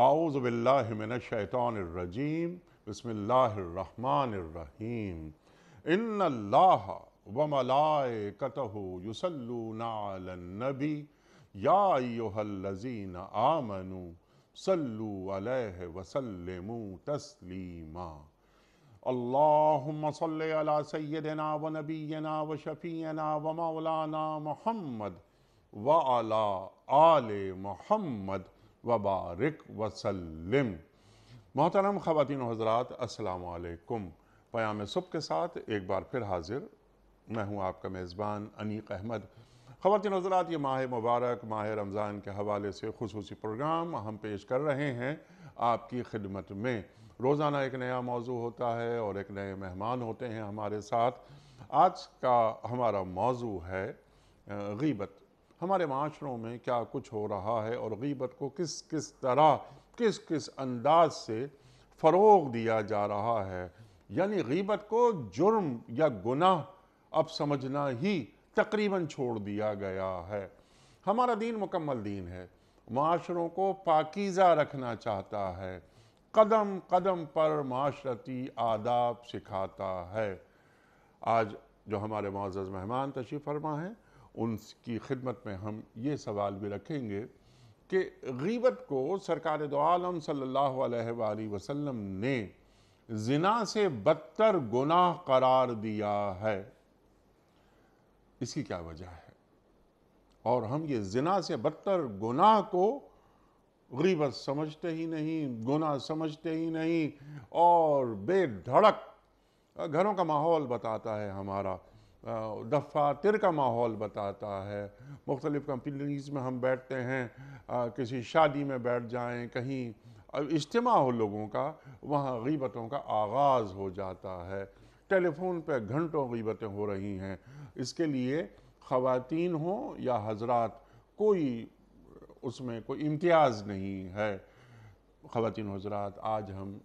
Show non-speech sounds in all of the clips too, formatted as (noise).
आउज़बिल्लिमिनशैतरजीम बसमीम इन अल्लाह वमलाकतहु युसल्लूनाबी याजीन आमनु सल्लु अलैहि वसल्लमु तस्लीमा अल्लाहुम्म सल्लि अला सय्यदिना व صل على سيدنا ونبينا وشفينا ومولانا محمد وعلى آل محمد वबारक वसलम मोहतरम ख़वान हज़रात असलकम प्याम सुब के साथ एक बार फिर हाजिर मैं हूँ आपका मेज़बान अनीक अहमद ख़वान हजरात ये माह मुबारक माह रमज़ान के हवाले से खसूस प्रोग्राम हम पेश कर रहे हैं आपकी खिदमत में रोज़ाना एक नया मौजू होता है और एक नए मेहमान होते हैं हमारे साथ आज का हमारा मौजू है गीबत हमारे माशरों में क्या कुछ हो रहा है और गीबत को किस किस तरह किस किस अंदाज से फ़रोग दिया जा रहा है यानी गीबत को जुर्म या गुनाह अब समझना ही तकरीबन छोड़ दिया गया है हमारा दीन मुकम्मल दीन है माशरों को पाकिज़ा रखना चाहता है कदम कदम पर माशरती आदाब सिखाता है आज जो हमारे मोज़ मेहमान तशीफ़ फरमा हैं उनकी खिदमत में हम ये सवाल भी रखेंगे कि गीबत को सरकार दोआलम सल्लल्लाहु अलैहि वसल्लम ने जिना से बदतर गुनाह करार दिया है इसकी क्या वजह है और हम ये जिना से बदतर गुनाह को गरीबत समझते ही नहीं गुनाह समझते ही नहीं और बेधड़क घरों का माहौल बताता है हमारा दफातर का माहौल बताता है मुख्तलिफ़ कंपनीज़ में हम बैठते हैं किसी शादी में बैठ जाएँ कहीं इज्तम हो लोगों का वहाँ गीबतों का आगाज़ हो जाता है टेलीफोन पर घंटों गीबतें हो रही हैं इसके लिए ख़वातीन हों या हजरात कोई उसमें कोई इम्तियाज़ नहीं है ख़वान हजरात आज हम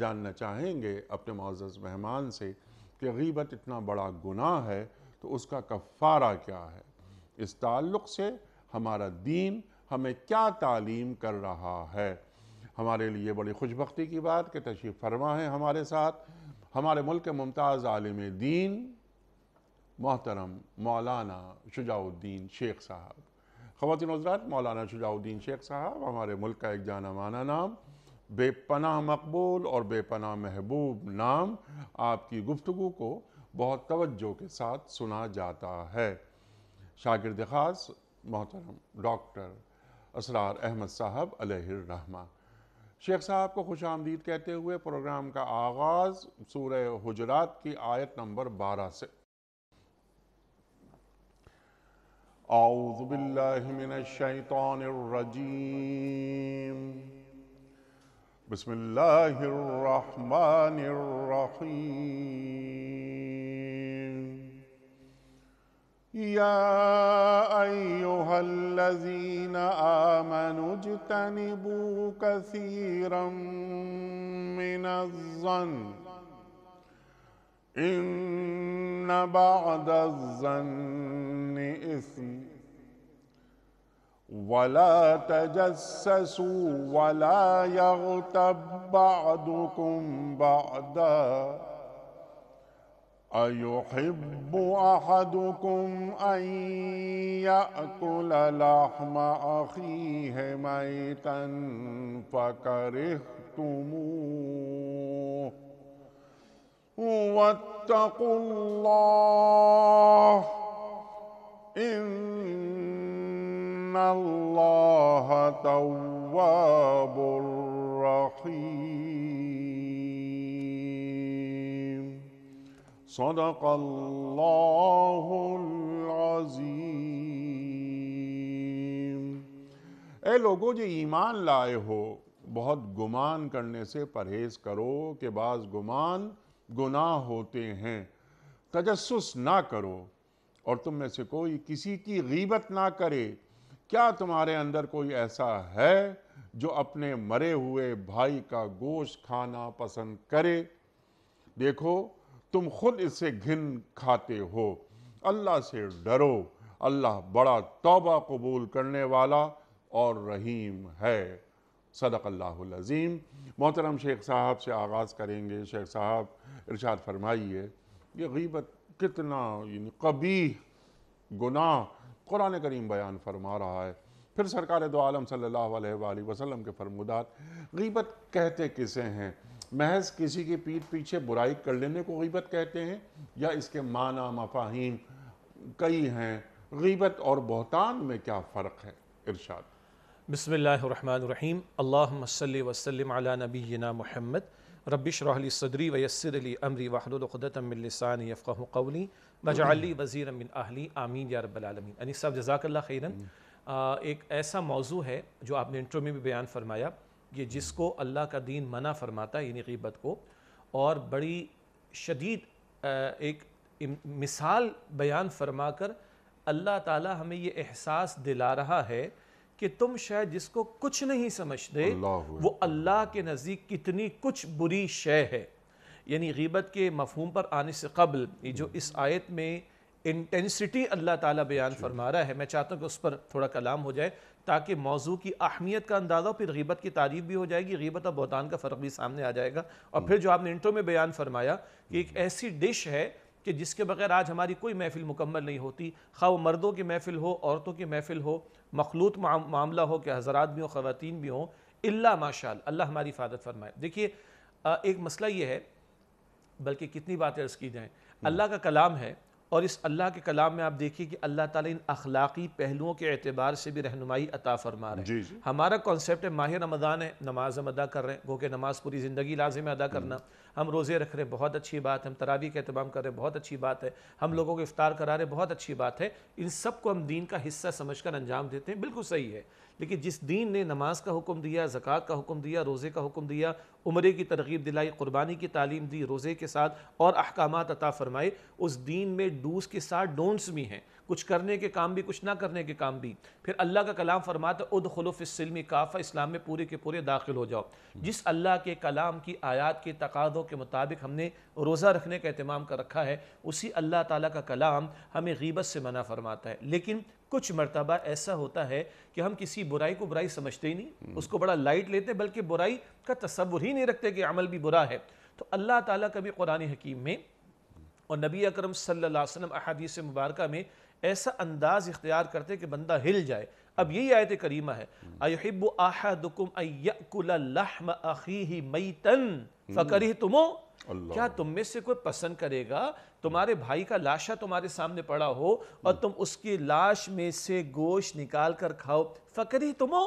जानना चाहेंगे अपने मोज़ मेहमान से कि गीबत इतना बड़ा गुनाह है तो उसका कफ़ारा क्या है इस ताल्लुक़ से हमारा दीन हमें क्या तालीम कर रहा है हमारे लिए बड़ी खुशबी की बात कि तशीफ़ फरमा है हमारे साथ हमारे मुल्क के मुमताज़ आलम दीन मोहतरम मौलाना शुजाउद्दीन शेख साहब ख़वान हजरात मौलाना शुजाउद्दीन शेख साहब हमारे मुल्क का एक जाना माना नाम बेपनाह मकबूल और बेपनाह महबूब नाम आपकी गुफ्तु को बहुत तवज्जो के साथ सुना जाता है शागिर्द खास मोहतरम डॉक्टर असरार अहमद साहब अलहरमा शेख साहब को खुश आमदीद कहते हुए प्रोग्राम का आगाज़ सूर हजरात की आयत नंबर बारह से आउज़ बिल्लाहि मिनश शैतानिर रजीम بسم الله الرحمن الرحيم يا ايها الذين امنوا اجتنبوا كثيرا من الظن ان بعد الظن اثم ولا تجسسوا ولا يغتب بعضكم بعضا أيحب أحدكم أن يأكل لحم أخيه ميتا فكرهتموه واتقوا الله إن إن ए लोगों जो ईमान लाए हो बहुत गुमान करने से परहेज करो के बाद गुमान गुनाह होते हैं तजस्स ना करो और तुम में से कोई किसी की गीबत ना करे क्या तुम्हारे अंदर कोई ऐसा है जो अपने मरे हुए भाई का गोश्त खाना पसंद करे देखो तुम खुद इससे घिन खाते हो अल्लाह से डरो अल्लाह बड़ा तौबा कबूल करने वाला और रहीम है सदक अल्लाज़ीम मोहतरम शेख साहब से आगाज़ करेंगे शेख साहब इरशाद फरमाइए ये गीबत कितना कबी गुनाह कुरान करीम बयान फरमा रहा है फिर सरकार दो आलम सल्ला वसलम के फरमुदात गीबत कहते किसे हैं महज किसी के पीठ पीछे बुराई कर लेने को गीबत कहते हैं या इसके माना मफाहिम कई हैं गीबत और बहतान में क्या फ़र्क है इरशाद बसमीम अल्लाम वसलम नबीना महमद रबी शरहली सदरी वयसरली अमरी वाहदुलदान यफ़ कौली वजाली वज़ी मिन आहली आमीन या रबालमी अनी सब जजाकल्ला खैरन एक ऐसा मौजू है जो आपने इंटरव्यू में भी बयान फरमाया कि जिसको अल्लाह का दीन मना फरमाता है इनबत को और बड़ी शदीद एक मिसाल बयान फरमा कर अल्लाह ताली हमें ये एहसास दिला रहा है कि तुम शायद जिसको कुछ नहीं समझते वो अल्लाह के नज़दीक कितनी कुछ बुरी शय है यानी गीबत के मफहम पर आने से कबल ये जो इस आयत में इंटेंसिटी अल्लाह ताला बयान फरमा रहा है मैं चाहता हूँ कि उस पर थोड़ा कलाम हो जाए ताकि मौजू की अहमियत का अंदाज़ा फिर गीबत की तारीफ भी हो जाएगी गीबत और बहतान का फ़र्क भी सामने आ जाएगा और फिर जो आपने इंटरव्यू में बयान फरमाया कि एक ऐसी डिश है कि जिसके बगैर आज हमारी कोई महफिल मुकम्मल नहीं होती खा वो मर्दों की महफिल हो औरतों की महफिल हो मखलूत मामला हो कि हज़रात भी हों ख़वान भी हों अल्ला माशा अल्लाह हमारी हिफाजत फरमाए देखिए एक मसला ये है बल्कि कितनी बातें अर्ज़ की जाएँ हम्म। अल्लाह का कलाम है और इस अल्लाह के कलाम में आप देखिए कि अल्लाह ताला इन अखलाकी पहलुओं के अतबार से भी रहनुमाई अता फरमा रहे हैं हमारा कॉन्सेप्ट है माह रमदान है नमाज हम अदा कर रहे हैं गो के नमाज पूरी ज़िंदगी लाजिम अदा करना हम्म। हम रोज़े रख रहे बहुत अच्छी बात है हम तरावी का अहतमाम कर रहे बहुत अच्छी बात है हम लोगों को इफ्तार करा रहे बहुत अच्छी बात है इन सब को हम दीन का हिस्सा समझ कर अंजाम देते हैं बिल्कुल सही है लेकिन जिस दीन ने नमाज का हुक्म दिया ज़क़़त का हुक्म दिया रोज़े का हुक्म दिया उम्र की तरगीब दिलाई क़ुरबानी की तालीम दी रोज़े के साथ और अहकाम अता फ़रमाए उस दीन में डूस के साथ डोंट्स भी हैं कुछ करने के काम भी कुछ ना करने के काम भी फिर अल्लाह का कलाम फरमाता उद खलुफ़िलमी काफ़ा इस्लाम में पूरे के पूरे दाखिल हो जाओ जिस अल्लाह के कलाम की आयात के तकादों के मुताबिक हमने रोज़ा रखने का अहतमाम कर रखा है उसी अल्लाह ताली का कलाम हमें गीबत से मना फरमाता है लेकिन कुछ मरतबा ऐसा होता है कि हम किसी बुराई को बुराई समझते ही नहीं हम्म। उसको बड़ा लाइट लेते बल्कि बुराई का तस्वुर ही नहीं रखते कि अमल भी बुरा है तो अल्लाह ताला का भी कुरान हकीम में और नबी अकरम सल्लल्लाहु अलैहि वसल्लम अहादीस मुबारक में ऐसा अंदाज इख्तियार करते कि बंदा हिल जाए अब यही आयत करीमा है अयब आहादुकुम फ़करी तुमो क्या तुम में से कोई पसंद करेगा तुम्हारे भाई का लाशा तुम्हारे सामने पड़ा हो और तुम उसकी लाश में से गोश निकाल कर खाओ फ़करी तुमो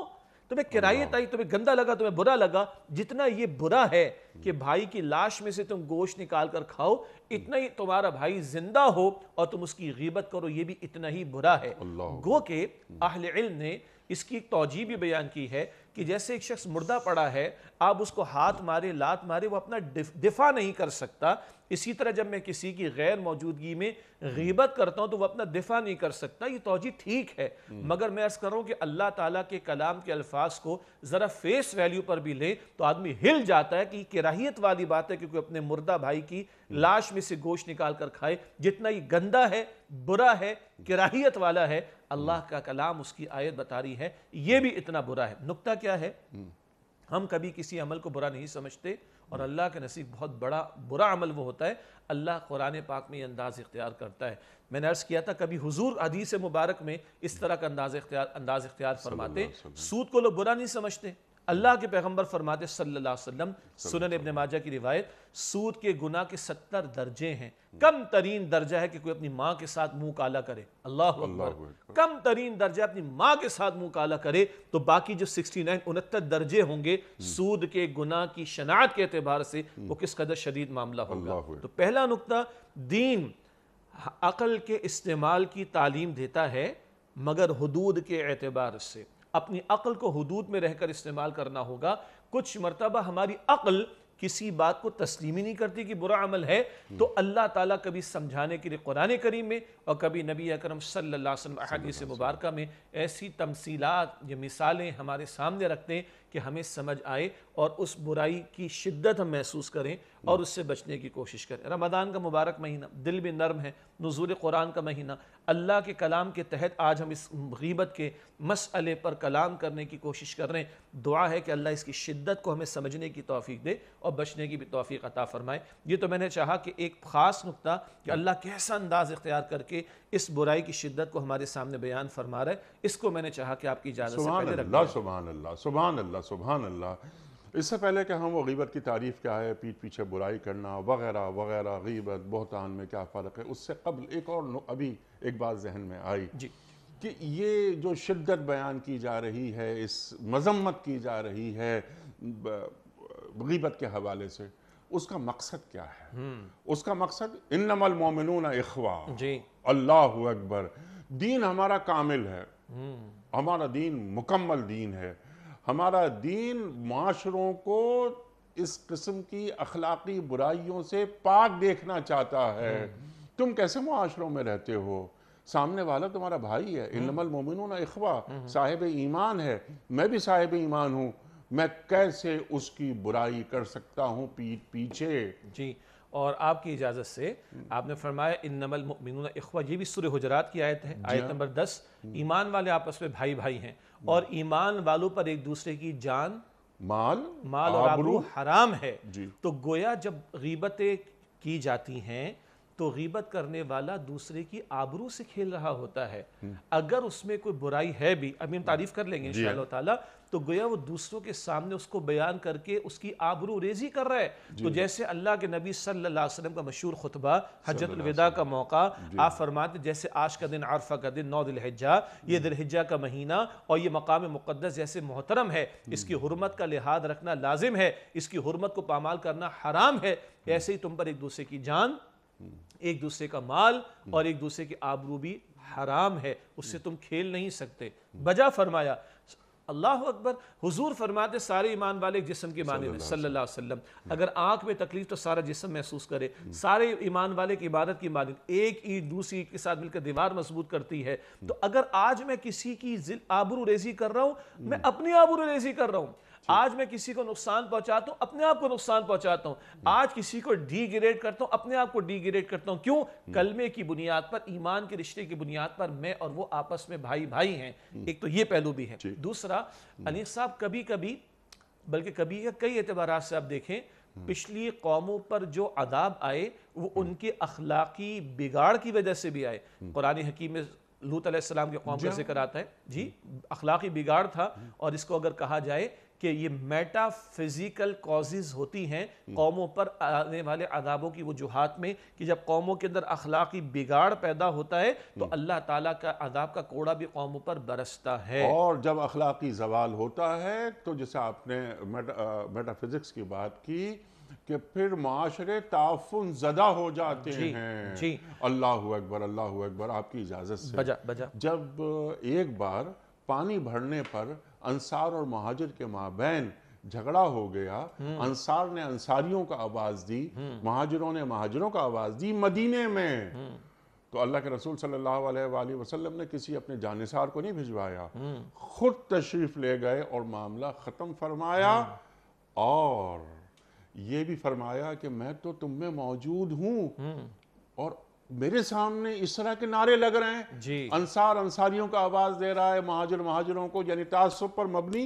तुम्हें किरायत आई तुम्हें गंदा लगा तुम्हें बुरा लगा जितना ये बुरा है कि भाई की लाश में से तुम गोश्त निकाल कर खाओ इतना ही तुम्हारा भाई जिंदा हो और तुम उसकी गीबत करो ये भी इतना ही बुरा है गो के अहल इल्म ने इसकी एक तोजी भी बयान की है कि जैसे एक शख्स मुर्दा पड़ा है आप उसको हाथ मारे लात मारे वो अपना दिफा नहीं कर सकता इसी तरह जब मैं किसी की गैर मौजूदगी में गीबत करता हूँ तो वह अपना दिफा नहीं कर सकता ये तोजी ठीक है हम्म। मगर मैं अर्ज़ कर रहा कि अल्लाह ताला के कलाम के अल्फाज को ज़रा फेस वैल्यू पर भी लें तो आदमी हिल जाता है कि किराहियत वाली बात है कि कोई अपने मुर्दा भाई की हम्म। लाश में से गोश्त निकाल कर खाए जितना ये गंदा है बुरा है किराहियत वाला है अल्लाह हम्म। का कलाम उसकी आयत बता रही है यह भी इतना बुरा है नुकता क्या है हम कभी किसी अमल को बुरा नहीं समझते और अल्लाह के नसीब बहुत बड़ा बुरा अमल वो होता है अल्लाह कुरान पाक में ये अंदाज़ इख्तियार करता है मैंने अर्ज़ किया था कभी हुजूर हदीस मुबारक में इस तरह का अंदाज इख्तियार अंदाज इख्तियार फरमाते सूद को लोग बुरा नहीं समझते अल्लाह के पैगम्बर फरमाते सल्लाम वसम सुनन इबन माजा की रिवायत सूद के गुना के सत्तर दर्जे हैं कम तरीन दर्जा है कि कोई अपनी माँ के साथ मुंह काला करे अल्लाह कम तरीन दर्जा अपनी माँ के साथ मुंह काला करे तो बाकी जो सिक्सटी नाइन उनहत्तर दर्जे होंगे हम्म। सूद के गुना की शनात के अतबार से हम्म। वो किस कदर शदीद मामला होगा तो पहला नुकता दीन अकल के इस्तेमाल की तालीम देता है मगर हदूद के एतबार से अपनी अक़ल को हदूद में रहकर इस्तेमाल करना होगा कुछ मरतबा हमारी अक़ल किसी बात को तस्लीम ही नहीं करती कि बुरा अमल है तो अल्लाह ताला कभी समझाने के लिए कुरान करीम में और कभी नबी अकरम सल्लल्लाहु से मुबारक में ऐसी तमसीलात या मिसालें हमारे सामने रखते हैं कि हमें समझ आए और उस बुराई की शिद्दत हम महसूस करें और उससे बचने की कोशिश करें रमदान का मुबारक महीना दिल भी नरम है नजूर कुरान का महीना अल्लाह के कलाम के तहत आज हम इस गीबत के मसले पर कलाम करने की कोशिश कर रहे हैं दुआ है कि अल्लाह इसकी शिद्दत को हमें समझने की तोफ़ी दे और बचने की भी तोफ़ी अता फ़रमाए ये तो मैंने चाहा कि एक ख़ास नुकता कि अल्लाह कैसा अंदाज़ इख्तियार करके इस बुराई की शिद्दत को हमारे सामने बयान फरमा रहा है इसको मैंने चाहा कि आपकी इजाज़त सुबह अल्लाह सुबह अल्लाह सुबह अल्लाह सुबह अल्लाह इससे पहले कि हम वीबत की तारीफ़ क्या है पीठ पीछे बुराई करना वगैरह वगैरह गीबत बहतान में क्या फ़र्क है उससे कबल एक और अभी एक बात जहन में आई जी कि ये जो शिद्दत बयान की जा रही है इस मजम्मत की जा रही है गीबत के हवाले से उसका मकसद क्या है हम्म। उसका मकसद इन नमल इखवा जी अल्लाह अकबर दीन हमारा कामिल है हम्म। हमारा दीन मुकम्मल दीन है हमारा दीन माशरों को इस किस्म की अखलाकी बुराइयों से पाक देखना चाहता है हम्म। तुम कैसे माशरों में रहते हो सामने वाला तुम्हारा भाई है हम्म। इनमल मोमिन अखवा हम्म। साहेब ईमान है मैं भी साहेब ईमान हूँ मैं कैसे उसकी बुराई कर सकता हूँ पीठ पीछे जी और आपकी इजाज़त से आपने फरमाया इन नमल मिन अखवा ये भी सुर हजरात की आयत है आयत हाँ। नंबर दस हम्म। ईमान वाले आपस में भाई भाई हैं और हम्म। ईमान वालों पर एक दूसरे की जान माल माल और आबरू हराम है तो गोया जब गीबतें की जाती हैं तो गीबत करने वाला दूसरे की आबरू से खेल रहा होता है हम्म। अगर उसमें कोई बुराई है भी अभी हम तारीफ कर लेंगे हाँ। इन ताला तो गोया वो दूसरों के सामने उसको बयान करके उसकी आबरू रेजी कर रहा है तो जैसे अल्लाह के नबी सल्लल्लाहु अलैहि वसल्लम का मशहूर खुतबा हजरतलविदा का मौका आप फरमाते जैसे आज का दिन आरफा का दिन नौ दिलहजा ये दिलहजा का महीना और ये मकाम मुकदस जैसे मोहतरम है इसकी हरमत का लिहाज रखना लाजिम है इसकी हरमत को पामाल करना हराम है ऐसे ही तुम पर एक दूसरे की जान एक दूसरे का माल और एक दूसरे की आबरू भी हराम है उससे तुम खेल नहीं सकते बजा फरमाया अल्लाह अकबर हुजूर फरमाते सारे ईमान वाले एक जिसम के माने में सल्लल्लाहु अलैहि वसल्लम अगर आंख में तकलीफ तो सारा जिसम महसूस करे हम्म। सारे ईमान वाले की इबादत की माने एक ईट दूसरी ईट के साथ मिलकर दीवार मजबूत करती है तो हम्म। अगर आज मैं किसी की आबरू रेजी कर रहा हूँ मैं हम्म। अपनी आबरू रेजी कर रहा हूँ आज मैं किसी को नुकसान पहुंचाता हूं अपने आप को नुकसान पहुंचाता हूं आज किसी को डीग्रेड करता हूं अपने आप को डीग्रेड करता हूं क्यों कलमे की बुनियाद पर ईमान के रिश्ते की बुनियाद पर मैं और वो आपस में भाई भाई हैं एक तो ये पहलू भी है दूसरा अनिल साहब कभी कभी बल्कि कभी कई एतबार से आप देखें हम्म। पिछली कौमों पर जो अदाब आए वो हम्म। उनके अखलाकी बिगाड़ की वजह से भी आए हम्म। कुरान हकीम में लूत के कौम का जिक्र आता है जी अखलाकी बिगाड़ था और इसको अगर कहा जाए कि ये मेटा फिजिकल कॉजेज होती हैं हम्म। कौमों पर आने वाले अदाबों की वजूहत में कि जब कौमों के अंदर अखलाक बिगाड़ पैदा होता है तो हम्म। अल्लाह ताला का अदाब का कोड़ा भी कौमों पर बरसता है और जब अखलाक जवाल होता है तो जैसे आपने मेटा, फिजिक्स की बात की कि फिर माशरे ताफुन ज़दा हो जाते जी, हैं जी अल्लाह अकबर अल्लाह अकबर आपकी इजाज़त से बजा, बजा। जब एक बार पानी भरने पर अंसार और महाजर के माबेन झगड़ा हो गया हम्म। अंसार ने अंसारियों का आवाज दी हम्म। महाजरों ने महाजरों का आवाज दी मदीने में हम्म। तो अल्लाह के रसूल सल्लल्लाहु अलैहि वसल्लम ने किसी अपने जानसार को नहीं भिजवाया खुद तशरीफ ले गए और मामला ख़त्म फरमाया और ये भी फरमाया कि मैं तो तुम में मौजूद हूं और मेरे सामने इस तरह के नारे लग रहे हैं जी अंसार अंसारियों का आवाज दे रहा है महाजर महाजरों को यानी तासुब पर मबनी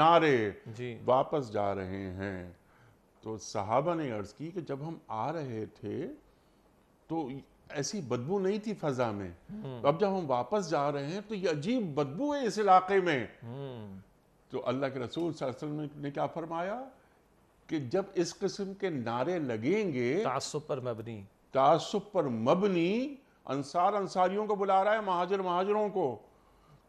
नारे जी वापस जा रहे हैं तो साहबा ने अर्ज की कि जब हम आ रहे थे तो ऐसी बदबू नहीं थी फजा में तो अब जब हम वापस जा रहे हैं तो ये अजीब बदबू है इस इलाके में हम्म। तो अल्लाह के रसूल वसल्लम ने क्या फरमाया कि जब इस किस्म के नारे लगेंगे पर मबनी तासुब पर मबनी अंसार अंसारियों को बुला रहा है महाजर महाजरों को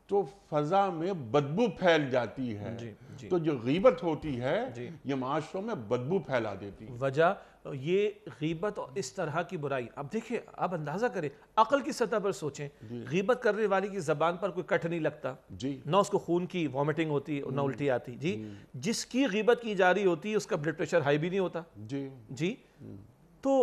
तो फजा में बदबू फैल जाती है जी, जी। तो जो गीबत होती है ये माशरों में बदबू फैला देती है वजह ये गीबत और इस तरह की बुराई अब देखिए आप अंदाज़ा करें अकल की सतह पर सोचें गीबत करने वाले की ज़बान पर कोई कट नहीं लगता जी ना उसको खून की वॉमिटिंग होती है ना हम्म। उल्टी आती जी हम्म। जिसकी गीबत की जा रही होती है उसका ब्लड प्रेशर हाई भी नहीं होता जी जी हम्म। तो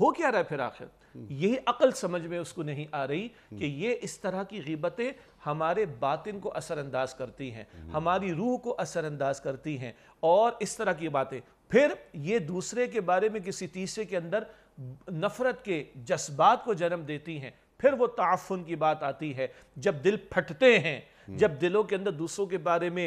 हो क्या रहा है फिर आखिर यही अकल समझ में उसको नहीं आ रही कि ये इस तरह की गिबतें हमारे बातिन को असरअंदाज करती हैं हमारी रूह को असरअंदाज करती हैं और इस तरह की बातें फिर ये दूसरे के बारे में किसी तीसरे के अंदर नफरत के जज्बात को जन्म देती हैं फिर वो ताफुन की बात आती है जब दिल फटते हैं जब दिलों के अंदर दूसरों के बारे में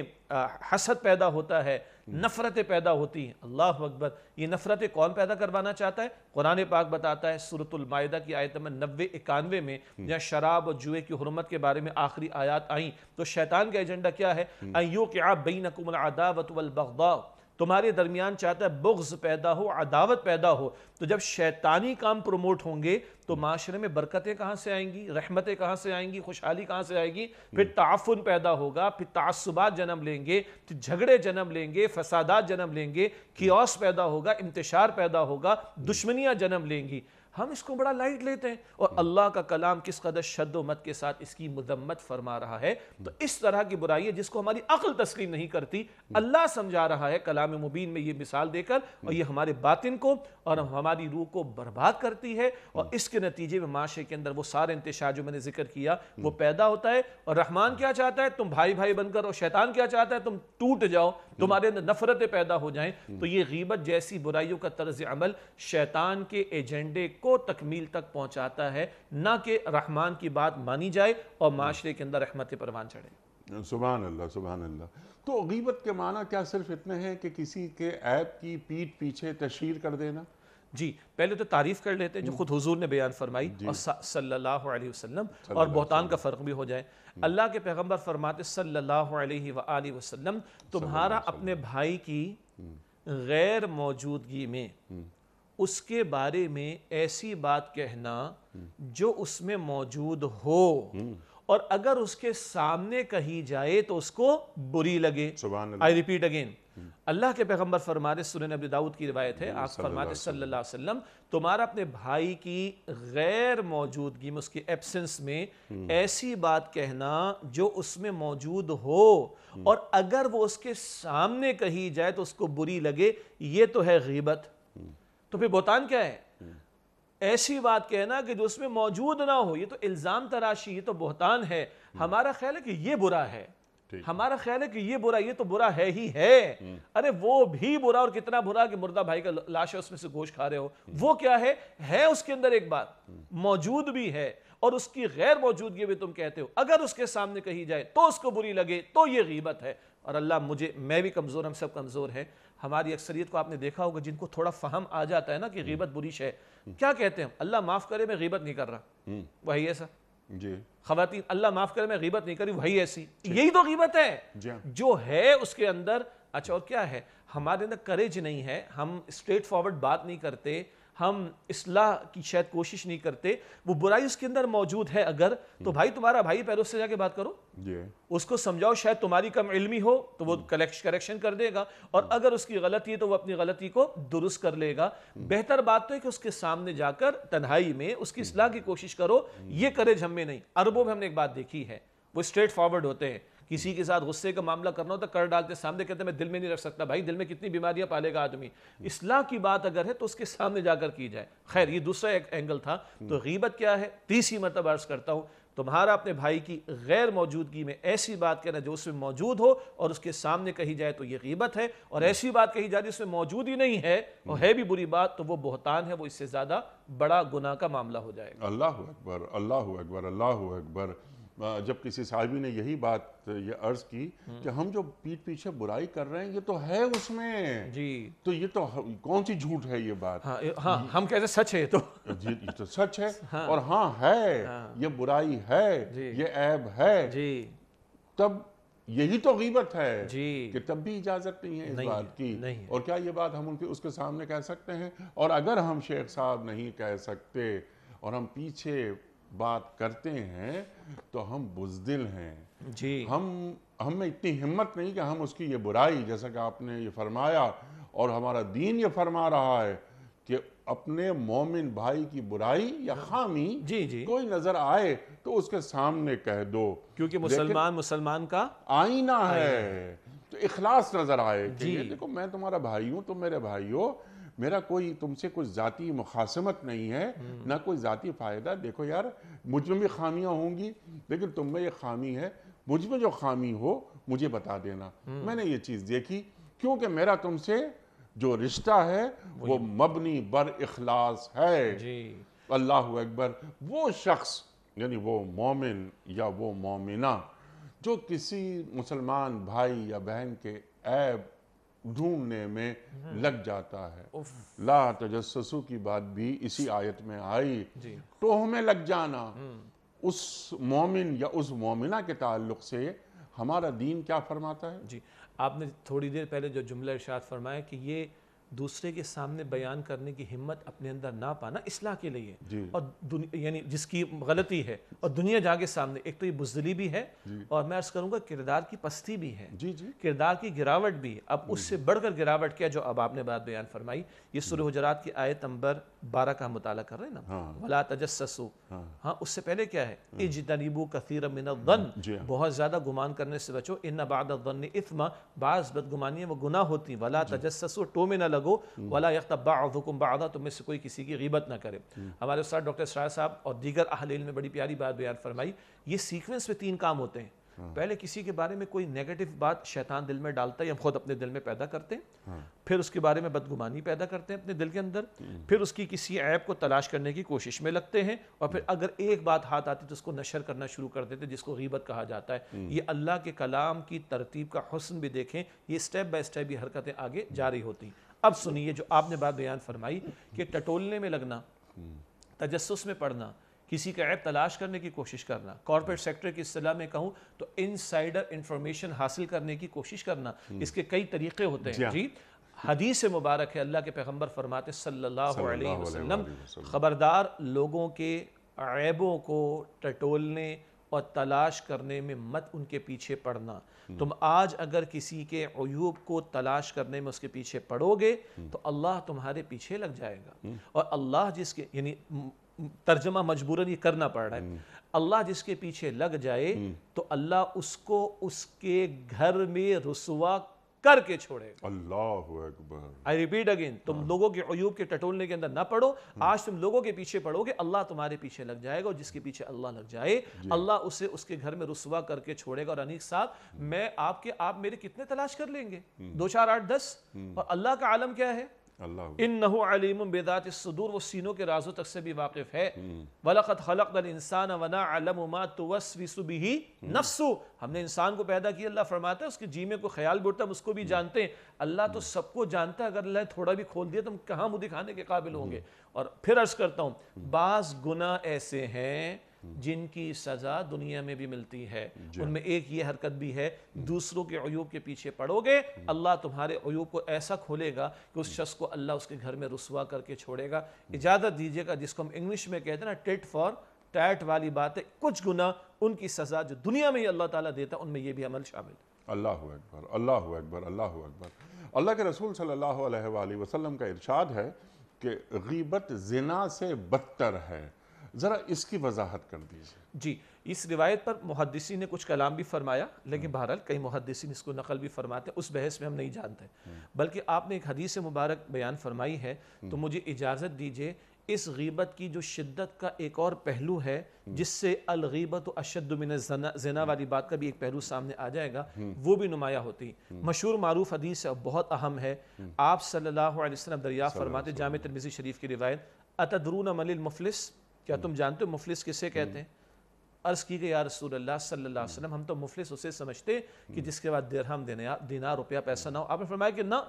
हसद पैदा होता है नफरतें पैदा होती हैं अल्लाह अकबर ये नफरतें कौन पैदा करवाना चाहता है कुरान पाक बताता है सूरतुलमायदा की आयत में नब्बे इक्यानवे में हम्म। जहाँ शराब और जुए की हरमत के बारे में आखिरी आयात आई तो शैतान का एजेंडा क्या है हम्म। अयो के आप बई नकुमल आदावत तुम्हारे दरमियान चाहता है बुग्ज पैदा हो अदावत पैदा हो तो जब शैतानी काम प्रमोट होंगे तो माशरे में बरकतें कहाँ से आएंगी रहमतें कहाँ से आएंगी खुशहाली कहाँ से आएगी फिर हम्म। ताफुन पैदा होगा फिर तसबात जन्म लेंगे फिर झगड़े जन्म लेंगे फसादात जन्म लेंगे कियोस पैदा होगा इंतशार पैदा होगा हम्म। दुश्मनियाँ जन्म लेंगी हम इसको बड़ा लाइट लेते हैं और हम्म। अल्लाह का कलाम किस कदर शद्दोमत के साथ इसकी मजम्मत फरमा रहा है तो इस तरह की बुराई है जिसको हमारी अकल तस्लीम नहीं करती हम्म। अल्लाह समझा रहा है कलाम मुबीन में ये मिसाल देकर हम्म। और ये हमारे बातिन को और हमारी रूह को बर्बाद करती है और इसके नतीजे में माशरे के अंदर वो सारे इंतशार जो मैंने जिक्र किया वो पैदा होता है और रहमान क्या चाहता है तुम भाई भाई बनकर और शैतान क्या चाहता है तुम टूट जाओ तुम्हारे अंदर नफरतें पैदा हो जाए तो ये गीबत जैसी बुराइयों का तर्ज अमल शैतान के एजेंडे को तकमील तक पहुंचाता है ना कि रहमान की बात मानी जाए और माशरे के अंदर रहमत परवान चढ़े सुबहान अल्लाह सुबहान अल्लाह तो गीबत के माना क्या सिर्फ इतने हैं कि किसी के ऐप की पीठ पीछे तशहर कर देना जी पहले तो तारीफ़ कर लेते हैं जो हम्म। खुद हुजूर ने बयान फरमाई और सल्लल्लाहु अलैहि वसल्लम और बहुतान का फ़र्क भी हो जाए हम्म। अल्लाह के पैगंबर फरमाते सल्लल्लाहु अलैहि वाली वसल्लम तुम्हारा अपने भाई की हम्म। गैर मौजूदगी में उसके बारे में ऐसी बात कहना जो उसमें मौजूद हो और अगर उसके सामने कही जाए तो उसको बुरी लगे आई रिपीट अगेन अल्लाह के पैगम्बर फरमाते सुन अबी दाऊद की रिवायत है आप फरमाते सल्लल्लाहु अलैहि वसल्लम तुम्हारा अपने भाई की गैर मौजूदगी में उसके एब्सेंस में हम्म। ऐसी बात कहना जो उसमें मौजूद हो हम्म। और अगर वो उसके सामने कही जाए तो उसको बुरी लगे ये तो है गीबत तो फिर बोहतान क्या है ऐसी बात कहना कि जो उसमें मौजूद ना हो ये तो इल्ज़ाम तराशी ये तो बोहतान है हमारा ख्याल है कि ये बुरा है हमारा ख्याल है कि ये बुरा ये तो बुरा है ही है अरे वो भी बुरा और कितना बुरा कि मुर्दा भाई का लाश है उसमें से गोश्त खा रहे हो वो क्या है है उसके अंदर एक बात मौजूद भी है और उसकी गैर मौजूदगी भी तुम कहते हो अगर उसके सामने कही जाए तो उसको बुरी लगे तो ये गीबत है और अल्लाह मुझे मैं भी कमज़ोर हम सब कमज़ोर हैं हमारी अक्सरियत को आपने देखा होगा जिनको थोड़ा फहम आ जाता है ना कि गीबत बुरी शे क्या कहते हैं अल्लाह माफ़ करे मैं गीबत नहीं कर रहा वही ऐसा जी खातन अल्लाह माफ़ करे मैं गीबत नहीं करी वही ऐसी यही तो गीबत है हाँ। जो है उसके अंदर अच्छा और क्या है हमारे अंदर करेज नहीं है हम स्ट्रेट फॉरवर्ड बात नहीं करते हम इसलाह की शायद कोशिश नहीं करते वो बुराई उसके अंदर मौजूद है अगर तो भाई तुम्हारा भाई पैरों से जाके बात करो उसको समझाओ शायद तुम्हारी कम इलमी हो तो वो कलेक्श हम्म। करेक्शन कर देगा और हम्म। अगर उसकी गलती है तो वो अपनी गलती को दुरुस्त कर लेगा हम्म। बेहतर बात तो है कि उसके सामने जाकर तन्हाई में उसकी इसलाह की कोशिश करो ये करे हमें नहीं अरबों में हमने एक बात देखी है वो स्ट्रेट फॉरवर्ड होते हैं किसी के साथ गुस्से का मामला करना हो तो कर डालते सामने कहते मैं दिल में नहीं रख सकता भाई दिल में कितनी बीमारियां पालेगा आदमी इसलाह की बात अगर है तो उसके सामने जाकर की जाए खैर ये दूसरा एक एंगल था तो गीबत क्या है तीसरी मतलब अर्ज करता हूँ तुम्हारा अपने भाई की गैर मौजूदगी में ऐसी बात कहना जो उसमें मौजूद हो और उसके सामने कही जाए तो ये गीबत है और ऐसी बात कही जाए जिसमें मौजूद ही नहीं है और है भी बुरी बात तो वो बोहतान है वो इससे ज़्यादा बड़ा गुनाह का मामला हो जाएगा अल्लाह अकबर अल्लाह अकबर अल्लाह अकबर जब किसी साहबी ने यही बात ये अर्ज की हम्म। कि हम जो पीठ पीछे बुराई कर रहे हैं ये तो है उसमें जी तो ये तो कौन सी झूठ है ये बात हाँ, हाँ ये, हम कहते सच है तो (laughs) जी ये तो सच है (laughs) हाँ, और हाँ है हाँ, ये बुराई है ये ऐब है जी तब यही तो गीबत है जी कि तब भी इजाजत नहीं है इस नहीं, बात की नहीं और क्या ये बात हम उनके उसके सामने कह सकते हैं और अगर हम शेख साहब नहीं कह सकते और हम पीछे बात करते हैं तो हम बुजदिल हैं जी हम हमें इतनी हिम्मत नहीं कि हम उसकी ये बुराई जैसा कि आपने ये फरमाया और हमारा दीन ये फरमा रहा है कि अपने मोमिन भाई की बुराई या खामी जी जी कोई नजर आए तो उसके सामने कह दो क्योंकि मुसलमान मुसलमान का आईना है, तो इखलास नजर आए कि देखो मैं तुम्हारा भाई हूँ तुम मेरे भाई हो मेरा कोई तुमसे कोई जाति मुखासमत नहीं है ना कोई जाति फ़ायदा देखो यार मुझ में भी खामियां होंगी लेकिन तुम में ये खामी है मुझ में जो खामी हो मुझे बता देना हम्म। मैंने ये चीज़ देखी क्योंकि मेरा तुमसे जो रिश्ता है वो मबनी बर इखलास है अल्लाह अकबर वो शख्स यानी वो मोमिन या वो मोमिना जो किसी मुसलमान भाई या बहन के ऐब ढूंढने में हम्म। लग जाता है ला तजस्सु की बात भी इसी आयत में आई तो हमें लग जाना हम्म। उस मोमिन या उस मोमिना के ताल्लुक से हमारा दीन क्या फरमाता है जी आपने थोड़ी देर पहले जो जुमला इर्शाद फरमाया कि ये दूसरे के सामने बयान करने की हिम्मत अपने अंदर ना पाना इसलाह के लिए और यानी जिसकी गलती है और दुनिया जाके सामने एक तो ये बुजदली भी है और मैं अर्ज करूंगा किरदार की पस्ती भी है किरदार की गिरावट भी अब उससे बढ़कर गिरावट क्या जो अब आपने बात बयान फरमाई ये सुर हजरात की आयत नंबर बारह का मुताला कर रहे हैं ना हाँ। वला तजस्सु हाँ।, हाँ उससे पहले क्या है हाँ। इजतनीबू कसीर मिन बहुत ज्यादा गुमान करने से बचो इन बाद इथमा बाज बदगुमानियाँ वो गुनाह होती वला तजस्सु टोमे लगो वाला यकतबाकुम बादा तुम में से कोई किसी की गीबत ना करे हमारे उस्ताद डॉक्टर सराय साहब और दीगर अहल में बड़ी प्यारी बात बयान फरमाई ये सीक्वेंस में तीन काम होते हैं हाँ। पहले किसी के बारे में कोई नेगेटिव बात शैतान दिल में डालता है हम खुद अपने दिल में पैदा करते हैं हाँ। फिर उसके बारे में बदगुमानी पैदा करते हैं अपने दिल के अंदर हाँ। फिर उसकी किसी ऐप को तलाश करने की कोशिश में लगते हैं और फिर अगर एक बात हाथ आती तो उसको नशर करना शुरू कर देते जिसको गीबत कहा जाता है ये अल्लाह के कलाम की तरतीब का हसन भी देखें ये स्टेप बाय स्टेप ये हरकतें आगे जारी होती हैं अब सुनिए जो आपने बात बयान फरमाई कि टटोलने में लगना तजस में पड़ना किसी का ऐप तलाश करने की कोशिश करना कॉरपोरेट सेक्टर की सलाह में कहूँ तो इनसाइडर इंफॉर्मेशन हासिल करने की कोशिश करना हम्म। इसके कई तरीके होते हैं जी हाँ। हदीस मुबारक है अल्लाह के पैगम्बर फरमाते सल्लल्लाहु अलैहि वसल्लम खबरदार लोगों के ऐबों को टटोलने और तलाश करने में मत उनके पीछे पड़ना तुम आज अगर किसी के अयूब को तलाश करने में उसके पीछे पड़ोगे तो अल्लाह तुम्हारे पीछे लग जाएगा और अल्लाह जिसके यानी तर्जमा मजबूरन ये करना पड़ रहा है अल्लाह जिसके पीछे लग जाए तो अल्लाह उसको उसके घर में रसुआ करके छोड़ेगा अल्लाह आई रिपीट अगेन तुम हाँ। लोगों के अयूब के टटोलने के अंदर ना पढ़ो हाँ। आज तुम लोगों के पीछे पढ़ोगे अल्लाह तुम्हारे पीछे लग जाएगा और जिसके पीछे अल्लाह लग जाए अल्लाह उसे उसके घर में रसवा करके छोड़ेगा और अनिक साहब हाँ। मैं आपके आप मेरे कितने तलाश कर लेंगे हाँ। दो चार आठ दस और अल्लाह का आलम क्या है हम्म। हम्म। इंसान को पैदा किया अल्लाह फरमाता है उसके जी में कोई ख्याल भी उठता उसको भी हम्म। जानते हैं अल्लाह तो सबको जानता है अगर अल्लाह थोड़ा भी खोल दिया तो हम कहाँ मुँह दिखाने के काबिल होंगे और फिर अर्ज़ करता हूँ बास गुना ऐसे हैं जिनकी सज़ा दुनिया में भी मिलती है उनमें एक ये हरकत भी है दूसरों के अयूब के पीछे पड़ोगे अल्लाह तुम्हारे अयूब को ऐसा खोलेगा कि उस शख्स को अल्लाह उसके घर में रसुआ करके छोड़ेगा इजाज़त दीजिएगा जिसको हम इंग्लिश में कहते हैं ना टिट फॉर टैट वाली बात है कुछ गुना उनकी सज़ा जो दुनिया में ही अल्लाह ताला देता है उनमें ये भी अमल शामिल अल्लाह अकबर अल्लाह अकबर अल्लाह अकबर अल्लाह के रसूल सल्लल्लाहु अलैहि वसल्लम का इरशाद है कि गीबत जिना से बदतर है ज़रा इसकी वजाहत कर दीजिए जी इस रिवायत पर मुहदसी ने कुछ कलाम भी फरमाया लेकिन हम्म। बहरहाल कई मुहदसिन इसको नकल भी फरमाते हैं उस बहस में हम नहीं जानते बल्कि आपने एक हदीस मुबारक बयान फरमाई है तो हम्म। मुझे इजाज़त दीजिए इस गीबत की जो शिद्दत का एक और पहलू है हम्म। जिससे अलगीबत अशदमिन जना वाली बात का भी एक पहलू सामने आ जाएगा वो भी नुमाया होती मशहूर मारूफ हदीस बहुत अहम है आप सल्लल्लाहु अलैहि वसल्लम दरिया फरमाते जाम तरमिज़ी शरीफ की रिवायत अतदरून मलिल मुफलिस क्या तुम जानते हो मुफलिस किसे हम्म। कहते हैं अर्ज़ की गई यार रसूल अल्लाह सल्ला वसलम हम तो मुफलिस उसे समझते कि हम्म। जिसके बाद दिरहम देने दीना रुपया पैसा ना हो आपने फरमाया कि ना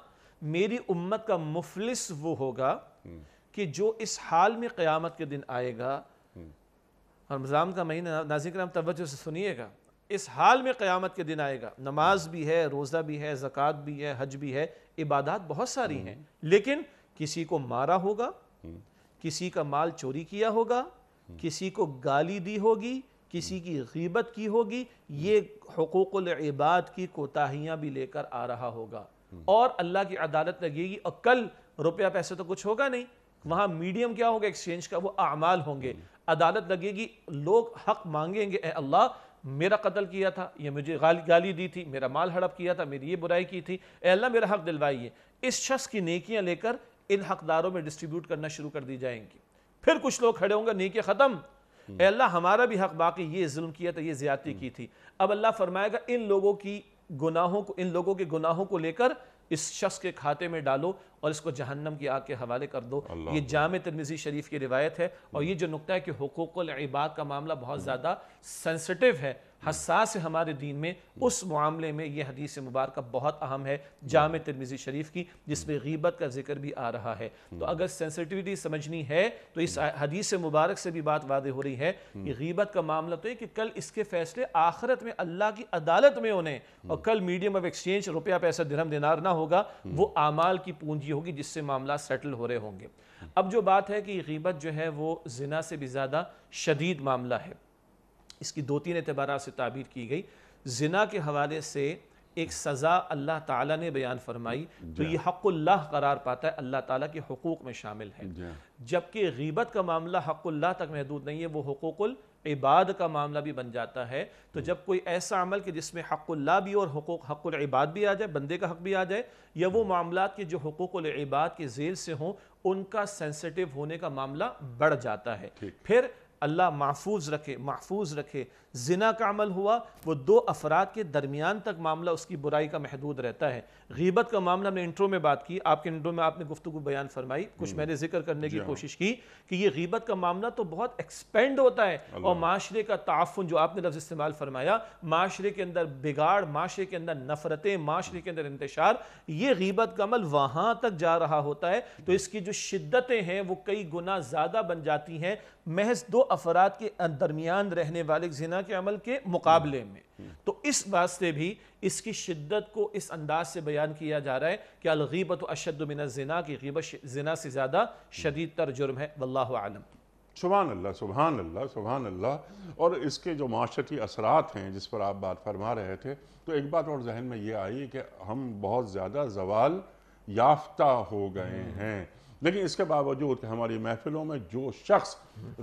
मेरी उम्मत का मुफलिस वो होगा हम्म। कि जो इस हाल में क़्यामत के दिन आएगा रमज़ान का महीना नाजिक राम तवज्जो से सुनिएगा इस हाल में क़्यामत के दिन आएगा नमाज भी है रोज़ा भी है ज़क़़त भी है हज भी है इबादत बहुत सारी हैं लेकिन किसी को मारा होगा किसी का माल चोरी किया होगा किसी को गाली दी होगी किसी की गीबत की होगी ये हकूक़ल इबाद की कोताहियाँ भी लेकर आ रहा होगा और अल्लाह की अदालत लगेगी और कल रुपया पैसे तो कुछ होगा नहीं वहाँ मीडियम क्या होगा एक्सचेंज का वो अमाल होंगे अदालत लगेगी लोग हक मांगेंगे ए अल्लाह मेरा कत्ल किया था ये मुझे गाली गाली दी थी मेरा माल हड़प किया था मेरी ये बुराई की थी अल्लाह मेरा हक दिलवाइए इस शख्स की नेकियां लेकर इन हकदारों में डिस्ट्रीब्यूट करना शुरू कर दी जाएंगी फिर कुछ लोग खड़े होंगे नहीं के ख़त्म अल्लाह हमारा भी हक बाकी ये जुल्म किया था ये ज्यादती की थी अब अल्लाह फरमाएगा इन लोगों की गुनाहों को इन लोगों के गुनाहों को लेकर इस शख्स के खाते में डालो और इसको जहन्नम की आग के हवाले कर दो ये जाम तरमीज़ी शरीफ की रिवायत है और ये जो नुकता है कि हकूक़ल इबाद का मामला बहुत हम्म। ज़्यादा सेंसिटिव है हसास है हमारे दीन में उस मामले में यह हदीस मुबारक बहुत अहम है जाम तिरमिजी शरीफ की जिसमें गीबत का जिक्र भी आ रहा है तो अगर सेंसिटिविटी समझनी है तो इस हदीस मुबारक से भी बात वादे हो रही है कि गीबत का मामला तो है कि कल इसके फैसले आखिरत में अल्लाह की अदालत में होने और कल मीडियम ऑफ एक्सचेंज रुपया पैसा दिरहम दिनार ना होगा वो आमाल की पूंजी होगी जिससे मामला सेटल हो रहे होंगे अब जो बात है कि गीबत जो है वो जिना से भी ज़्यादा शदीद मामला है इसकी दो तीन एतबार से ताबीर की गई जिना के हवाले से एक सज़ा अल्लाह ताला ने बयान फरमाई तो ये हक़ुल्लाह करार पाता है अल्लाह ताला के हकूक़ में शामिल है जबकि गीबत का मामला हक़ुल्लाह तक महदूद नहीं है वो हकूक़ुल इबाद का मामला भी बन जाता है तो जब कोई ऐसा अमल कि जिसमें हक़ुल्ला भी और हकूक हक़ुल इबाद भी आ जाए बंदे का हक़ भी आ जाए या वो मामला के जो हकूकुल इबाद के जेल से हों उनका सेंसिटिव होने का मामला बढ़ जाता है फिर अल्लाह महफूज रखे महफूज रखे जिना का अमल हुआ वो दो अफराद के दरमियान तक मामला उसकी बुराई का महदूद रहता है गीबत का मामला हमने इंट्रो में बात की आपके इंट्रो में आपने गुफ्तु बयान फरमाई कुछ हम्म। मैंने जिक्र करने की हाँ। कोशिश की कि ये गीबत का मामला तो बहुत एक्सपेंड होता है और माशरे का ताफुन जो आपने लफ्ज़ इस्तेमाल फरमाया माशरे के अंदर बिगाड़ माशरे के अंदर नफरतें माशरे के अंदर इंतशार ये गीबत का अमल वहाँ तक जा रहा होता है तो इसकी जो शिद्दतें हैं वो कई गुना ज़्यादा बन जाती हैं महज दो अफराद के दरमियान रहने वाले जिना रोज़ाना के अमल के मुकाबले में तो इस वास्ते भी इसकी शिद्दत को इस अंदाज से बयान किया जा रहा है कि अलगीबत अशदमिन जना की गीबत जना से ज़्यादा शदीद तर जुर्म है वल्ला आलम सुबहान अल्लाह सुबहान अल्लाह सुबहान अल्लाह और इसके जो माशरती असरात हैं जिस पर आप बात फरमा रहे थे तो एक बात और जहन में ये आई कि हम बहुत ज़्यादा जवाल याफ्ता हो गए हम्म। हैं लेकिन इसके बावजूद हमारी महफिलों में जो शख्स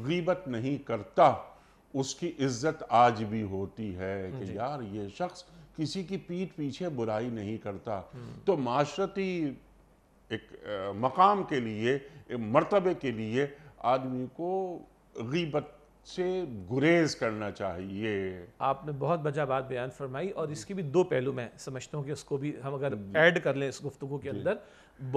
गीबत नहीं करता उसकी इज्जत आज भी होती है कि यार ये शख्स किसी की पीठ पीछे बुराई नहीं करता तो माशरती एक आ, मकाम के लिए एक मरतबे के लिए आदमी को गीबत से गुरेज करना चाहिए आपने बहुत बजा बात बयान फरमाई और इसकी भी दो पहलू मैं समझता हूँ कि उसको भी हम अगर ऐड कर लें इस गुफ्तु के अंदर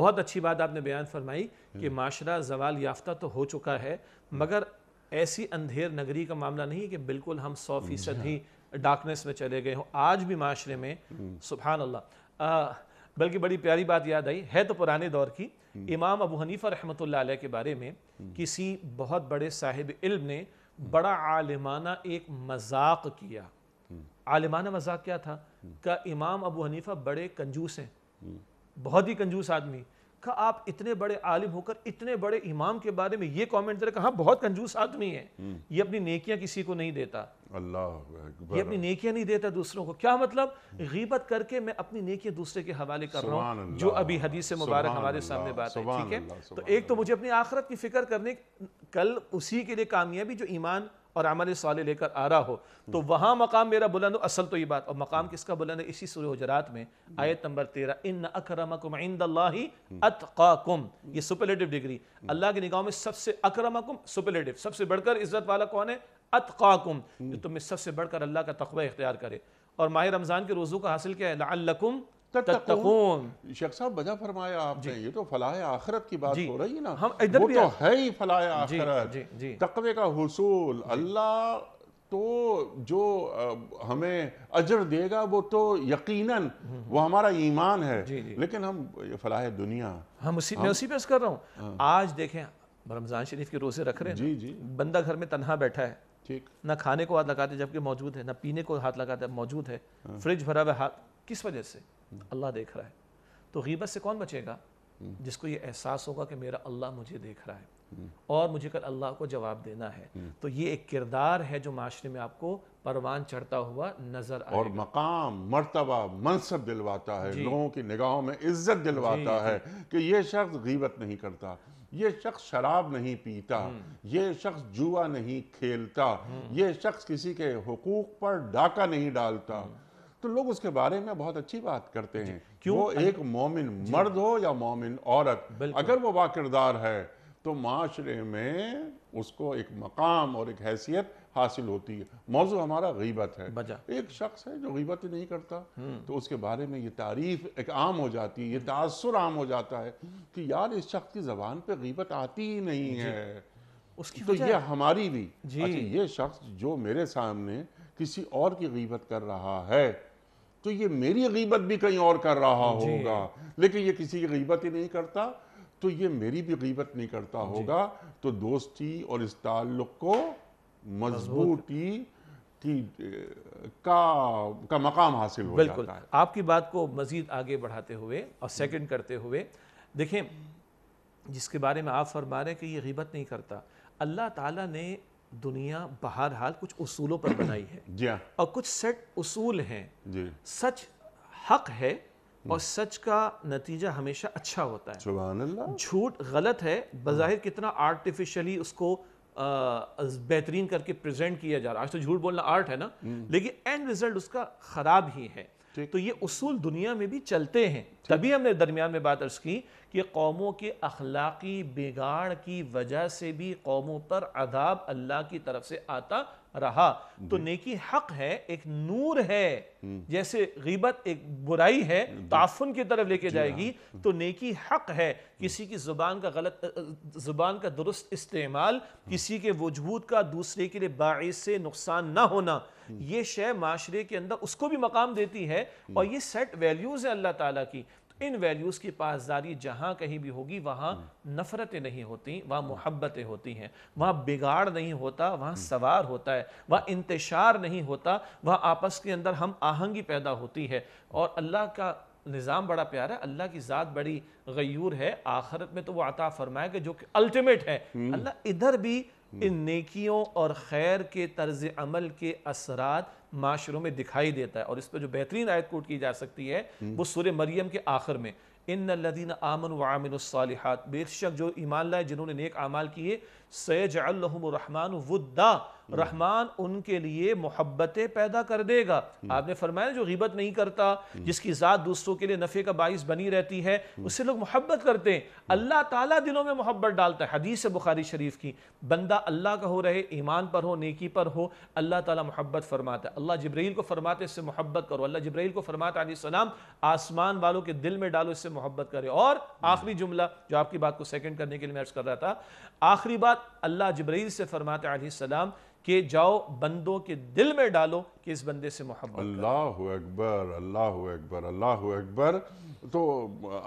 बहुत अच्छी बात आपने बयान फरमाई कि माशरा जवाल याफ्ता तो हो चुका है मगर ऐसी अंधेर नगरी का मामला नहीं है कि बिल्कुल हम सौ हम्म, फीसद ही डार्कनेस हाँ। में चले गए हों आज भी माशरे में हम्म। सुबहान अल्लाह बल्कि बड़ी प्यारी बात याद आई है तो पुराने दौर की हम्म। इमाम अबू हनीफा रहमत के बारे में किसी बहुत बड़े साहिब इल्म ने बड़ा आलिमाना एक मजाक किया आलिमाना मजाक क्या था का इमाम अबू हनीफा बड़े कंजूस हैं बहुत ही कंजूस आदमी का आप इतने बड़े आलिम होकर इतने बड़े इमाम के बारे में ये कमेंट दे कहा बहुत कंजूस आदमी है हम्म। ये अपनी नेकियां किसी को नहीं देता अल्लाह ये अपनी नेकियां नहीं देता दूसरों को क्या मतलब गीबत करके मैं अपनी नेकियां दूसरे के हवाले कर रहा हूँ जो अभी हदीस मुबारक हमारे सामने बात है ठीक है तो एक तो मुझे अपनी आखरत की फिक्र करने कल उसी के लिए कामयाबी जो ईमान और अमल साल लेकर आ रहा हो तो वहाँ मकाम मेरा बुलंद हो असल तो ये बात और मकाम हम्म। किसका बुलंद है इसी सुर हजरात में हम्म। आयत नंबर तेरह इन अकरमकुम इंदी हम्म। अतकाकुम ये सुपरलेटिव डिग्री अल्लाह की निगाह में सबसे अकरमकुम सुपरलेटिव सबसे बढ़कर इज्जत वाला कौन है अतकाकुम जो तुम्हें सबसे बढ़कर अल्लाह का तखबा इख्तियार करे और माह रमज़ान के रोज़ों का हासिल किया है शेख साहब बजा फरमाया आपने ये तो फलाह आखरत की बात हो रही है ना हम इधर तो है ही फलाह आखरत तकवे का हसूल अल्लाह तो जो हमें अजर देगा वो तो यकीनन हम्म, हम्म, हम्म। वो हमारा ईमान है जी, जी। लेकिन हम फलाह दुनिया हम उसी हम, मैं उसी पे कर रहा हूँ हाँ। आज देखें रमज़ान शरीफ के रोज़े रख रहे हैं जी जी बंदा घर में तनहा बैठा है ठीक ना खाने को हाथ लगाते जबकि मौजूद है ना पीने को हाथ लगाते मौजूद है हाँ। फ्रिज भरा हुआ हाथ किस वजह से अल्लाह देख रहा है तो गीबत से कौन बचेगा हम्म। जिसको ये एहसास होगा कि मेरा अल्लाह मुझे देख रहा है हम्म। और मुझे कल अल्लाह को जवाब देना है हम्म। तो ये एक किरदार है जो माशरे में आपको परवान चढ़ता हुआ नजर और मकाम मर्तबा मनसब दिलवाता है लोगों की निगाहों में इज्जत दिलवाता है कि ये शख्स गीबत नहीं करता ये शख्स शराब नहीं पीता ये शख्स जुआ नहीं खेलता ये शख्स किसी के हकूक़ पर डाका नहीं डालता तो लोग उसके बारे में बहुत अच्छी बात करते हैं क्यों वो एक मोमिन मर्द हो या मोमिन औरत अगर वो वाकिरदार है तो माशरे में उसको एक मकाम और एक हैसियत हासिल होती है मौजू हमारा गीबत है एक शख्स है जो गीबत नहीं करता हम्म। तो उसके बारे में ये तारीफ एक आम हो जाती है ये तासर आम हो जाता है कि यार इस शख्स की ज़बान पर गीबत आती ही नहीं है उसकी तो ये हमारी भी अच्छा ये शख्स जो मेरे सामने किसी और की गीबत कर रहा है तो ये मेरी गीबत भी कहीं और कर रहा होगा लेकिन ये किसी की गीबत ही नहीं करता तो ये मेरी भी गीबत नहीं करता होगा तो दोस्ती और इस ताल्लुक को मजबूती की का का मकाम हासिल हो बिल्कुल जाता है। आपकी बात को मज़ीद आगे बढ़ाते हुए और सेकंड करते हुए देखें जिसके बारे में आप फरमा रहे हैं कि ये गीबत नहीं करता अल्लाह ताला ने दुनिया हाल कुछ उसूलों पर बनाई है हाँ। और कुछ सेट उसूल हैं सच हक है हम्म। और सच का नतीजा हमेशा अच्छा होता है झूठ गलत है बज़ाहिर कितना आर्टिफिशली उसको बेहतरीन करके प्रेजेंट किया जा रहा है आज तो झूठ बोलना आर्ट है ना हम्म। लेकिन एंड रिजल्ट उसका ख़राब ही है तो ये उसूल दुनिया में भी चलते हैं तभी हमने दरमियान में बात अर्ज की कि कौमों के अखलाकी बिगाड़ की वजह से भी कौमों पर अदाब अल्लाह की तरफ से आता रहा तो नेकी हक है एक नूर है हम्म। जैसे गीबत एक बुराई है ताफुन की तरफ लेके जाएगी हाँ। तो नेकी हक है किसी की जुबान का गलत जुबान का दुरुस्त इस्तेमाल हाँ। किसी के वजूद का दूसरे के लिए से नुकसान ना होना हाँ। ये शय माशरे के अंदर उसको भी मकाम देती है और ये सेट वैल्यूज़ है अल्लाह ताला की इन वैल्यूज़ की पासदारी जहाँ कहीं भी होगी वहाँ नफ़रतें नहीं होती वहाँ मोहब्बतें होती हैं वहाँ बिगाड़ नहीं होता वहाँ हम्म। सवार होता है वहाँ इंतशार नहीं होता वहाँ आपस के अंदर हम आहंगी पैदा होती है और अल्लाह का निज़ाम बड़ा प्यारा है अल्लाह की ज़ात बड़ी गयूर है आखरत में तो वो अता फरमाएगा जो कि अल्टीमेट है हम्म। अल्लाह इधर भी हम्म। इन नेकियों और खैर के तर्ज अमल के असरा माशरों में दिखाई देता है और इस पर जो बेहतरीन आयत कोट की जा सकती है हम्म। वो सुर मरियम के आखिर में इन लदीन आमन वामिन बेशक जो ईमान लाए जिन्होंने नेक आमाल किए सैज रहमान वुद्दा रहमान उनके लिए मोहब्बतें पैदा कर देगा आपने फरमाया जो गिबत नहीं करता जिसकी ज़ात दूसरों के लिए नफ़े का बाइस बनी रहती है उससे लोग मोहब्बत करते हैं अल्लाह ताला दिलों में मोहब्बत डालता है हदीस बुखारी शरीफ की बंदा अल्लाह का हो रहे ईमान पर हो नेकी पर हो अल्लाह ताला मोहब्बत फरमाता है अल्लाह जब्रैल को फरमाते इससे मोहब्बत करो अल्लाह जब्रैल को फरमाता सलाम आसमान वालों के दिल में डालो इससे मोहब्बत करे और आखिरी जुमला जो आपकी बात को सेकेंड करने के लिए मैं कर रहा था आखिरी बात अल्लाह जबरील से फरमाते सलाम कि जाओ बंदों के दिल में डालो कि इस बंदे से मोहब्बत अल्लाह अकबर अल्लाह अकबर अल्लाह अकबर तो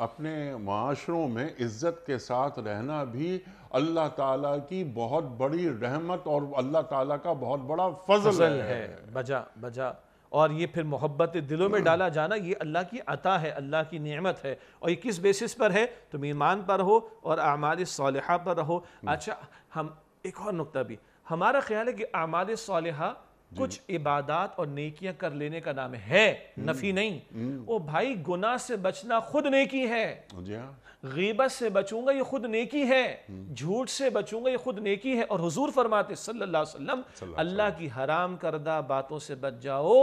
अपने माशरों में इज़्ज़त के साथ रहना भी अल्लाह ताला की बहुत बड़ी रहमत और अल्लाह ताला का बहुत बड़ा फजल है, है बजा बजा और ये फिर मोहब्बत दिलों में हम्म। डाला जाना ये अल्लाह की अता है अल्लाह की नियमत है और ये किस बेसिस पर है तुम ईमान पर हो और आमाल सालहा पर रहो हम्म। अच्छा हम एक और नुकता भी हमारा ख्याल है कि आमाल सालहा कुछ इबादत और नेकियां कर लेने का नाम है हम्म। नफी नहीं वो हम्म। भाई गुना से बचना खुद नेकी है हाँ। गीबत से बचूंगा ये खुद नेकी है हम्म। झूठ से बचूंगा ये खुद नेकी है और हुजूर फरमाते सल्लल्लाहु अलैहि वसल्लम अल्लाह की हराम करदा बातों से बच जाओ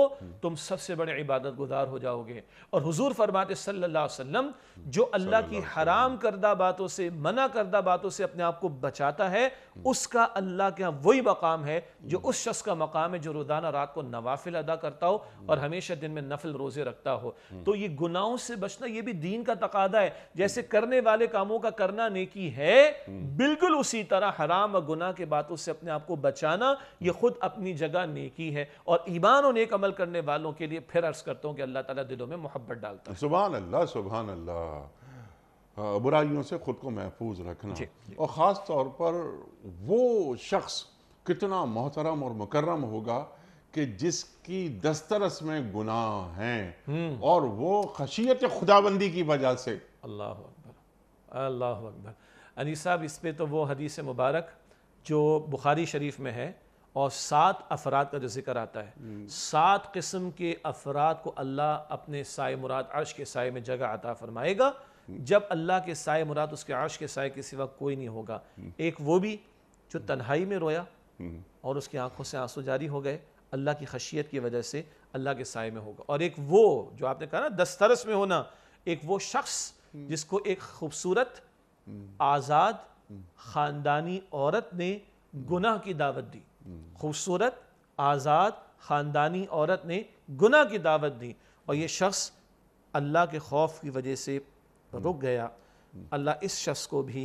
तुम सबसे बड़े इबादत गुजार हो जाओगे और हुजूर फरमाते सल्लल्लाहु अलैहि वसल्लम जो अल्लाह की हराम करदा बातों से मना करदा बातों से अपने आप को बचाता है उसका अल्लाह के यहाँ वही मकाम है जो उस शख्स का मकाम है जो रोज़ाना रात को नवाफिल अदा करता हो और हमेशा दिन में नफिल रोज़े रखता हो तो ये गुनाहों से बचना ये भी दीन का तकादा है जैसे करने वाले कामों का करना नेकी है बिल्कुल उसी तरह हराम और गुनाह के बातों से अपने आप को बचाना ये खुद अपनी जगह नेकी है और ईमान और नेक अमल करने वालों के लिए फिर अर्ज करता हूँ कि अल्लाह ताला दिलों में मोहब्बत डालता है सुबह अल्लाह सुबह अल्लाह बुराइयों से खुद को महफूज रखना और ख़ास तौर पर वो शख्स कितना मोहतरम और मुकर्रम होगा कि जिसकी दस्तरस में गुनाह हैं हम्म। और वो खशियत खुदाबंदी की वजह से अल्लाह अकबर अल्लाह अकबर अली साहब इस पर तो वो हदीस मुबारक जो बुखारी शरीफ में है और सात अफराद का जो जिक्र आता है हम्म। सात किस्म के अफराद को अल्लाह अपने साय मुराद अर्श के साय में जगह अता फरमाएगा हम्म। जब अल्लाह के साय मुराद उसके अर्श के साय के सिवा कोई नहीं होगा एक वो भी जो तन्हाई में रोया हम्म। और उसकी आंखों से आंसू जारी हो गए अल्लाह की खशियत की वजह से अल्लाह के साय में होगा और एक वो जो आपने कहा ना दस्तरस में होना एक वो शख्स हम्म। जिसको एक खूबसूरत हम्म। आज़ाद ख़ानदानी औरत ने गुनाह की दावत दी खूबसूरत आज़ाद ख़ानदानी औरत ने गुनाह की दावत दी और ये शख्स अल्लाह के खौफ की वजह से रुक गया अल्लाह इस शख्स को भी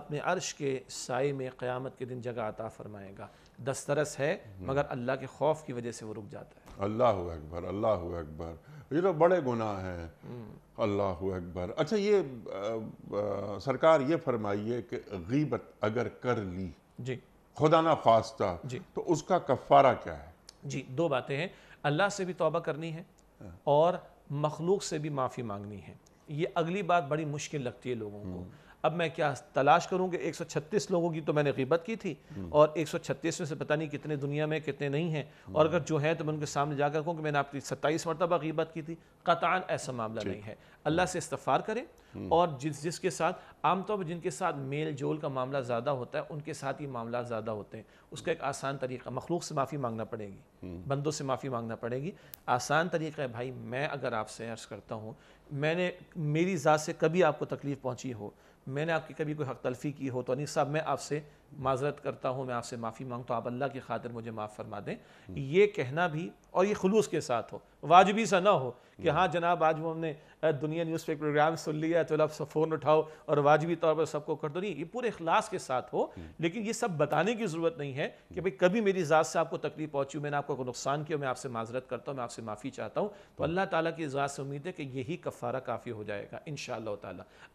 अपने अर्श के साय में क़्यामत के दिन जगह अता फरमाएगा दस्तरस है मगर अल्लाह के खौफ की वजह से वो रुक जाता है अल्लाह अकबर अल्लाह अकबर ये तो बड़े गुनाह हैं अल्लाह अकबर अच्छा ये आ, आ, सरकार ये फरमाइए कि गीबत अगर कर ली जी खुदा ना खास्ता जी तो उसका कफ़ारा क्या है जी दो बातें हैं अल्लाह से भी तोबा करनी है हाँ। और मखलूक से भी माफ़ी मांगनी है ये अगली बात बड़ी मुश्किल लगती है लोगों को हम्म। अब मैं क्या तलाश करूं कि 136 लोगों की तो मैंने गिबत की थी हम्म। और 136 में से पता नहीं कितने दुनिया में कितने नहीं हैं और हम्म। अगर जो है तो मैं उनके सामने जाकर कहूँ कि मैंने आपकी सत्ताईस मरतबा गिबत की थी कतान ऐसा मामला नहीं है अल्लाह से इस्तफ़ार करें और जिस जिसके साथ आमतौर पर जिनके साथ मेल जोल का मामला ज़्यादा होता है उनके साथ ही मामला ज़्यादा होते हैं उसका एक आसान तरीका मखलूक से माफ़ी मांगना पड़ेगी बंदों से माफ़ी मांगना पड़ेगी आसान तरीका है भाई मैं अगर आपसे अर्ज़ करता हूँ मैंने मेरी ज़ात से कभी आपको तकलीफ़ पहुँची हो मैंने आपकी कभी कोई हक तलफ़ी की हो तो अनिक साहब मैं आपसे माजरत करता हूँ मैं आपसे माफ़ी मांगता हूँ आप अल्लाह की खातिर मुझे माफ़ फरमा दें हम्म। ये कहना भी और ये खलूस के साथ हो वाजबी सा ना हो कि हम्म। हाँ जनाब आज वो हमने दुनिया न्यूज़ पे प्रोग्राम सुन लिया तो आप सब फ़ोन उठाओ और वाजबी तौर पर सबको कर दो नहीं ये पूरे अखलास के साथ हो हम्म। लेकिन ये सब बताने की ज़रूरत नहीं है कि भाई कभी मेरी ज़ात से आपको तकलीफ पहुँची मैंने आपको नुकसान किया मैं आपसे माजरत करता हूँ मैं आपसे माफ़ी चाहता हूँ तो, तो अल्लाह ताली की ज़ात से उम्मीद है कि यही कफ़ारा काफ़ी हो जाएगा इन शाह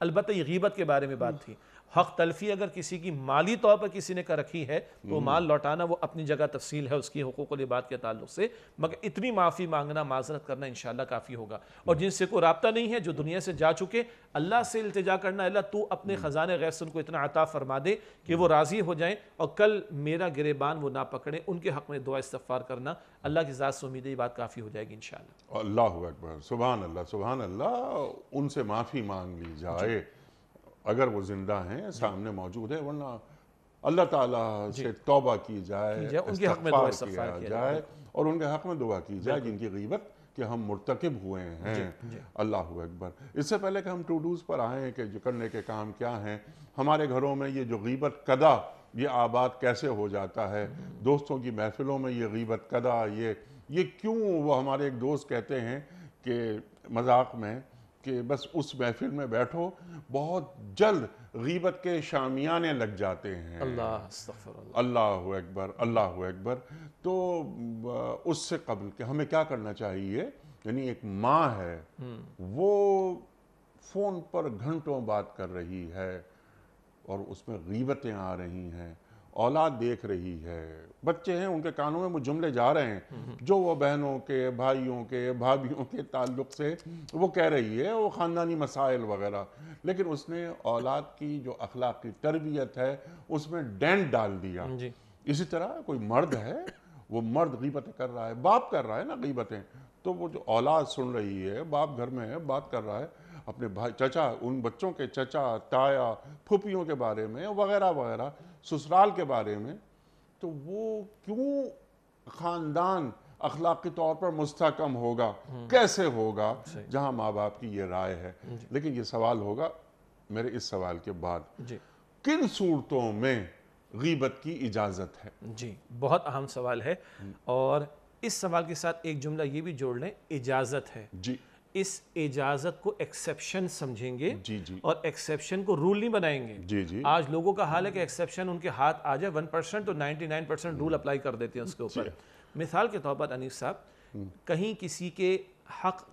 तबत्त ये गीबत के बारे में बात थी हक तलफी अगर किसी की माली तौर पर किसी ने कर रखी है तो हम्म। माल लौटाना वो अपनी जगह तफसील है उसकी हकूक लिबात के ताल्लुक से मगर इतनी माफ़ी मांगना माजरत करना इन काफ़ी होगा और हम्म। जिनसे कोई रबता नहीं है जो दुनिया से जा चुके अल्लाह से इल्तजा करना अल्लाह तू अपने हम्म। ख़जान गैसन को इतना अता फरमा दे कि वो राज़ी हो जाएँ और कल मेरा गिरेबान वो ना पकड़े उनके हक में दुआ इस्तफ़ार करना अल्लाह की ज़ात से उम्मीद ये बात काफ़ी हो जाएगी इन अल्लाह अकबर सुबहान अल्लाह सुबहान अल्लाह उनसे माफ़ी मांग ली जाए अगर वो जिंदा हैं सामने मौजूद है वरना अल्लाह ताला से तौबा की जाए उनके हक में दुआ किया जाए और उनके हक में दुआ की जाए जिनकी गीबत कि हम मुरतकब हुए हैं अल्लाह अकबर इससे पहले कि हम टू डूज पर आए कि जो करने के काम क्या हैं हमारे घरों में ये जो गीबत कदा ये आबाद कैसे हो जाता है दोस्तों की महफिलों में ये गीबत कदा ये ये क्यों वो हमारे एक दोस्त कहते हैं कि मजाक में कि बस उस महफिल में बैठो बहुत जल्द गीबत के शामियाने लग जाते हैं अल्लाह अल्लाह अकबर अल्लाह अकबर तो उससे कबल के हमें क्या करना चाहिए यानी एक माँ है हम्म। वो फ़ोन पर घंटों बात कर रही है और उसमें गीबतें आ रही हैं औलाद देख रही है बच्चे हैं उनके कानों में वो जुमले जा रहे हैं हम्म, हम्म। जो वो बहनों के भाइयों के भाभीियों के ताल्लुक से वो कह रही है वो ख़ानदानी मसाइल वगैरह लेकिन उसने औलाद की जो अखलाक की तरबियत है उसमें डेंट डाल दिया इसी तरह कोई मर्द है वो मर्द गीबतें कर रहा है बाप कर रहा है ना गीबतें तो वो जो औलाद सुन रही है बाप घर में है बात कर रहा है अपने भाई चचा उन बच्चों के चचा ताया फुपियों के बारे में वगैरह वगैरह ससुराल के बारे में तो वो क्यों ख़ानदान अखलाकी तौर पर मुस्तकम होगा हम्म। कैसे होगा जहां माँ बाप की ये राय है लेकिन ये सवाल होगा मेरे इस सवाल के बाद किन सूरतों में गीबत की इजाज़त है जी बहुत अहम सवाल है हम्म। और इस सवाल के साथ एक जुमला ये भी जोड़ लें इजाज़त है जी इस इजाजत को एक्सेप्शन समझेंगे जी जी और एक्सेप्शन को रूल नहीं बनाएंगे जी जी आज लोगों का हाल है कि एक्सेप्शन उनके हाथ आ जाए वन परसेंट तो ninety nine percent rule apply कर देते हैं उसके ऊपर मिसाल के तौर पर अनिस साहब हम्म। कहीं किसी के हक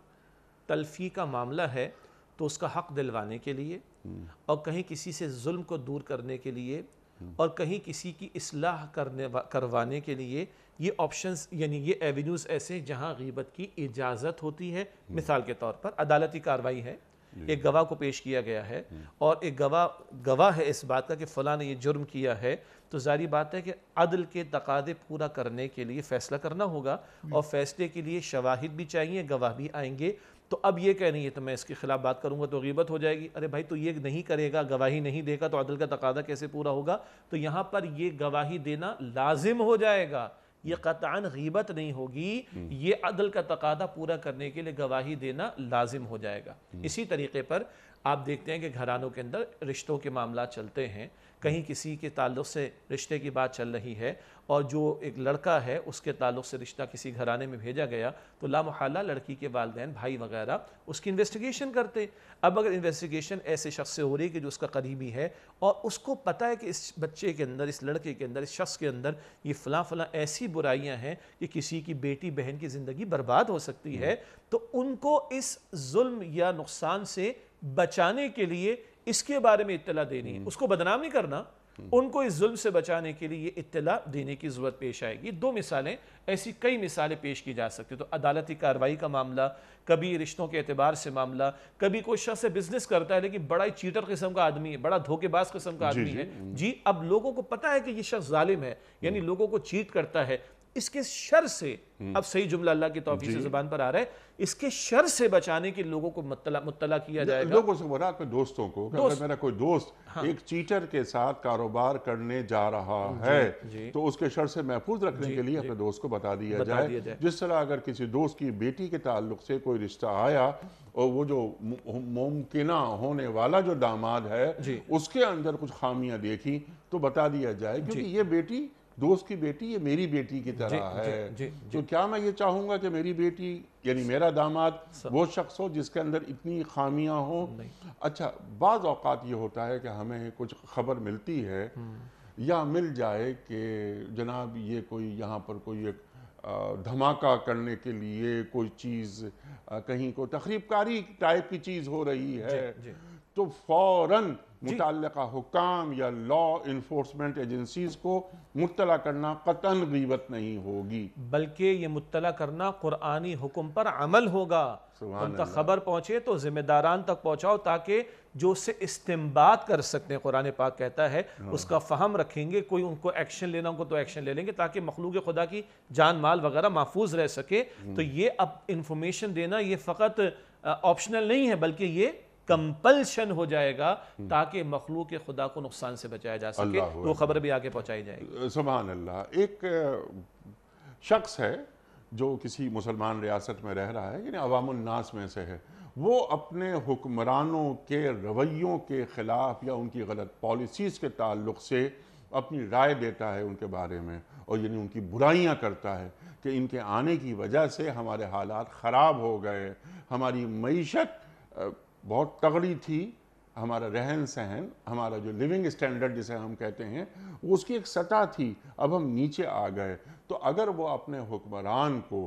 तलफी का मामला है तो उसका हक दिलवाने के लिए हम्म। और कहीं किसी से जुल्म को दूर करने के लिए हम्म। और कहीं किसी की इसलाह करने करवाने के लिए ये ऑप्शंस यानी ये एवेन्यूज़ ऐसे हैं जहाँ गीबत की इजाज़त होती है हम्म। मिसाल के तौर पर अदालती कार्रवाई है एक गवाह को पेश किया गया है हम्म। और एक गवाह गवाह है इस बात का कि फ़लाँ ने यह जुर्म किया है तो जारी बात है कि अदल के तकादे पूरा करने के लिए फ़ैसला करना होगा हम्म। और फैसले के लिए शवाहिद भी चाहिए गवाह भी आएंगे तो अब ये कह रही है तो मैं इसके खिलाफ बात करूंगा तो गीबत हो जाएगी अरे भाई तो ये नहीं करेगा गवाही नहीं देगा तो अदल का तकादा कैसे पूरा होगा तो यहाँ पर ये गवाही देना लाजिम हो जाएगा ये कतान गीबत नहीं होगी हम्म। ये अदल का तकादा पूरा करने के लिए गवाही देना लाजिम हो जाएगा हम्म। इसी तरीके पर आप देखते हैं कि घरानों के अंदर रिश्तों के मामला चलते हैं कहीं किसी के ताल्लुक से रिश्ते की बात चल रही है और जो एक लड़का है उसके ताल्लुक से रिश्ता किसी घराने में भेजा गया तो लामहला लड़की के वालदे भाई वगैरह उसकी इन्वेस्टिगेशन करते अब अगर इन्वेस्टिगेशन ऐसे शख्स से हो रही है कि जो उसका करीबी है और उसको पता है कि इस बच्चे के अंदर इस लड़के के अंदर इस शख्स के अंदर ये फ़लाँ फ़लाँ ऐसी बुराइयाँ हैं कि किसी की बेटी बहन की ज़िंदगी बर्बाद हो सकती है तो उनको इस जुल्म या नुकसान से बचाने के लिए इसके बारे में इतला देनी है हम्म। उसको बदनाम नहीं करना हम्म। उनको इस जुल्म से बचाने के लिए ये इतला देने की ज़रूरत पेश आएगी दो मिसालें ऐसी कई मिसालें पेश की जा सकती तो अदालती कार्रवाई का मामला कभी रिश्तों के अतबार से मामला कभी कोई शख्स बिजनेस करता है लेकिन बड़ा ही चीटर किस्म का आदमी है बड़ा धोखेबाज किस्म का आदमी है जी अब लोगों को पता है कि ये शख्स ालिम है यानी हम्म। लोगों को चीट करता है इसके शर से हम्म। अब सही जुमला अल्लाह की तोफी से जुबान पर आ रहा है इसके शर से बचाने के लोगों को मुतला, मुतला किया जाएगा लोगों से बोला अपने दोस्तों को दोस्त, अगर मेरा कोई दोस्त हाँ, एक चीटर के साथ कारोबार करने जा रहा जी, है जी, तो उसके शर से महफूज रखने जी, के लिए अपने दोस्त को बता दिया जाए जिस तरह अगर किसी दोस्त की बेटी के ताल्लुक से कोई रिश्ता आया और वो जो मुमकिन होने वाला जो दामाद है उसके अंदर कुछ खामियां देखी तो बता दिया जाए क्योंकि ये बेटी दोस्त की बेटी ये मेरी बेटी की तरह है जे, जे, तो क्या मैं ये चाहूंगा कि मेरी बेटी यानी मेरा दामाद वो शख्स हो जिसके अंदर इतनी खामियां हो अच्छा बाज़ औकात ये होता है कि हमें कुछ खबर मिलती है हम्म। या मिल जाए कि जनाब ये कोई यहाँ पर कोई एक धमाका करने के लिए कोई चीज़ कहीं को तकरीबकारी टाइप की चीज़ हो रही है जे, जे। तो फौरन मुतल हुकाम या लॉ इन्फोर्समेंट एजेंसीज को मुतला करना कतन गीबत नहीं होगी बल्कि ये मुतला करना कुरानी हुक्म पर अमल होगा उन तक खबर पहुंचे तो ज़िम्मेदारान तक पहुंचाओ ताकि जो उससे इस्तेमाल कर सकते हैं कुरान पाक कहता है हाँ। उसका फ़हम रखेंगे कोई उनको एक्शन लेना उनको तो एक्शन ले लेंगे ताकि मखलूक खुदा की जान माल वगैरह महफूज रह सके हम्म। तो ये अब इंफॉर्मेशन देना ये फ़कत ऑप्शनल नहीं है बल्कि ये कंपल्शन हो जाएगा ताकि मखलू के खुदा को नुकसान से बचाया जा सके वो खबर भी आगे पहुंचाई जाएगी सुबहान अल्लाह एक शख्स है जो किसी मुसलमान रियासत में रह रहा है यानी अवामनास में से है वो अपने हुक्मरानों के रवैयों के ख़िलाफ़ या उनकी गलत पॉलिसीज़ के ताल्लुक से अपनी राय देता है उनके बारे में और यानी उनकी बुराइयां करता है कि इनके आने की वजह से हमारे हालात ख़राब हो गए हमारी मीशत बहुत तगड़ी थी हमारा रहन सहन हमारा जो लिविंग स्टैंडर्ड जिसे हम कहते हैं उसकी एक सतह थी अब हम नीचे आ गए तो अगर वो अपने हुक्मरान को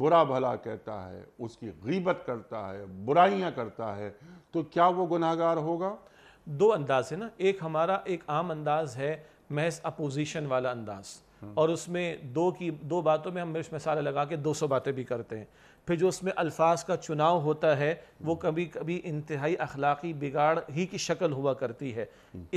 बुरा भला कहता है उसकी गीबत करता है बुराइयां करता है तो क्या वो गुनाहगार होगा दो अंदाज है ना एक हमारा एक आम अंदाज है महज अपोजिशन वाला अंदाज हम्म। और उसमें दो की दो बातों में हम मिर्च मसाला लगा के दो सौ बातें भी करते हैं फिर जो उसमें अल्फाज का चुनाव होता है वो कभी कभी इंतहाई अखलाकी बिगाड़ ही की शक्ल हुआ करती है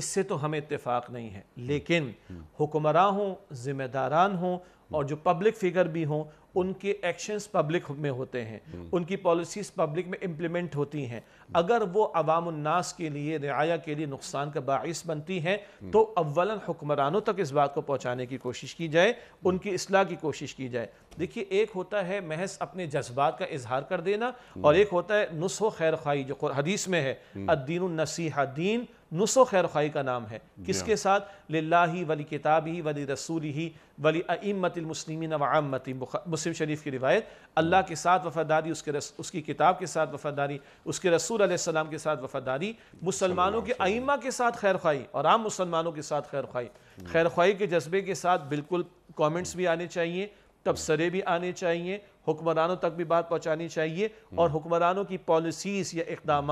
इससे तो हमें इतफ़ाक़ नहीं है लेकिन हुक्मरान हों ज़िम्मेदारान हों हम्म। और जो पब्लिक फिगर भी हों उनके एक्शंस पब्लिक में होते हैं हम्म। उनकी पॉलिसीज पब्लिक में इम्प्लीमेंट होती हैं हम्म। अगर वो अवामनास के लिए रियाया के लिए नुकसान का बास बनती हैं तो अवला हुक्मरानों तक इस बात को पहुँचाने की कोशिश की जाए उनकी असलाह की कोशिश की जाए देखिए एक होता है महज अपने जज्बात का इजहार कर देना और एक होता है नुस्ख खैर खाई जो हदीस में है अद्दीन नसीहा दीन नुसो खैर खाई का नाम है किसके साथ लाही वली किताबी वली रसूल ही वली अमतमसलिम वमती मुस्लिम शरीफ की रिवायत अल्लाह के साथ वफादारी उसके रस, उसकी किताब के साथ वफादारी उसके रसूल आसमाम के साथ वफादारी मुसलमानों के अइमा के साथ खैर खाई और आम मुसलमानों के साथ खैर खाई hmm. खैर खाई के जज्बे के साथ बिल्कुल कॉमेंट्स भी आने चाहिए तबसरे भी आने चाहिए हुक्मरानों तक भी बात पहुँचानी चाहिए और हम्म। हुक्मरानों की पॉलिसीज़ या इकदाम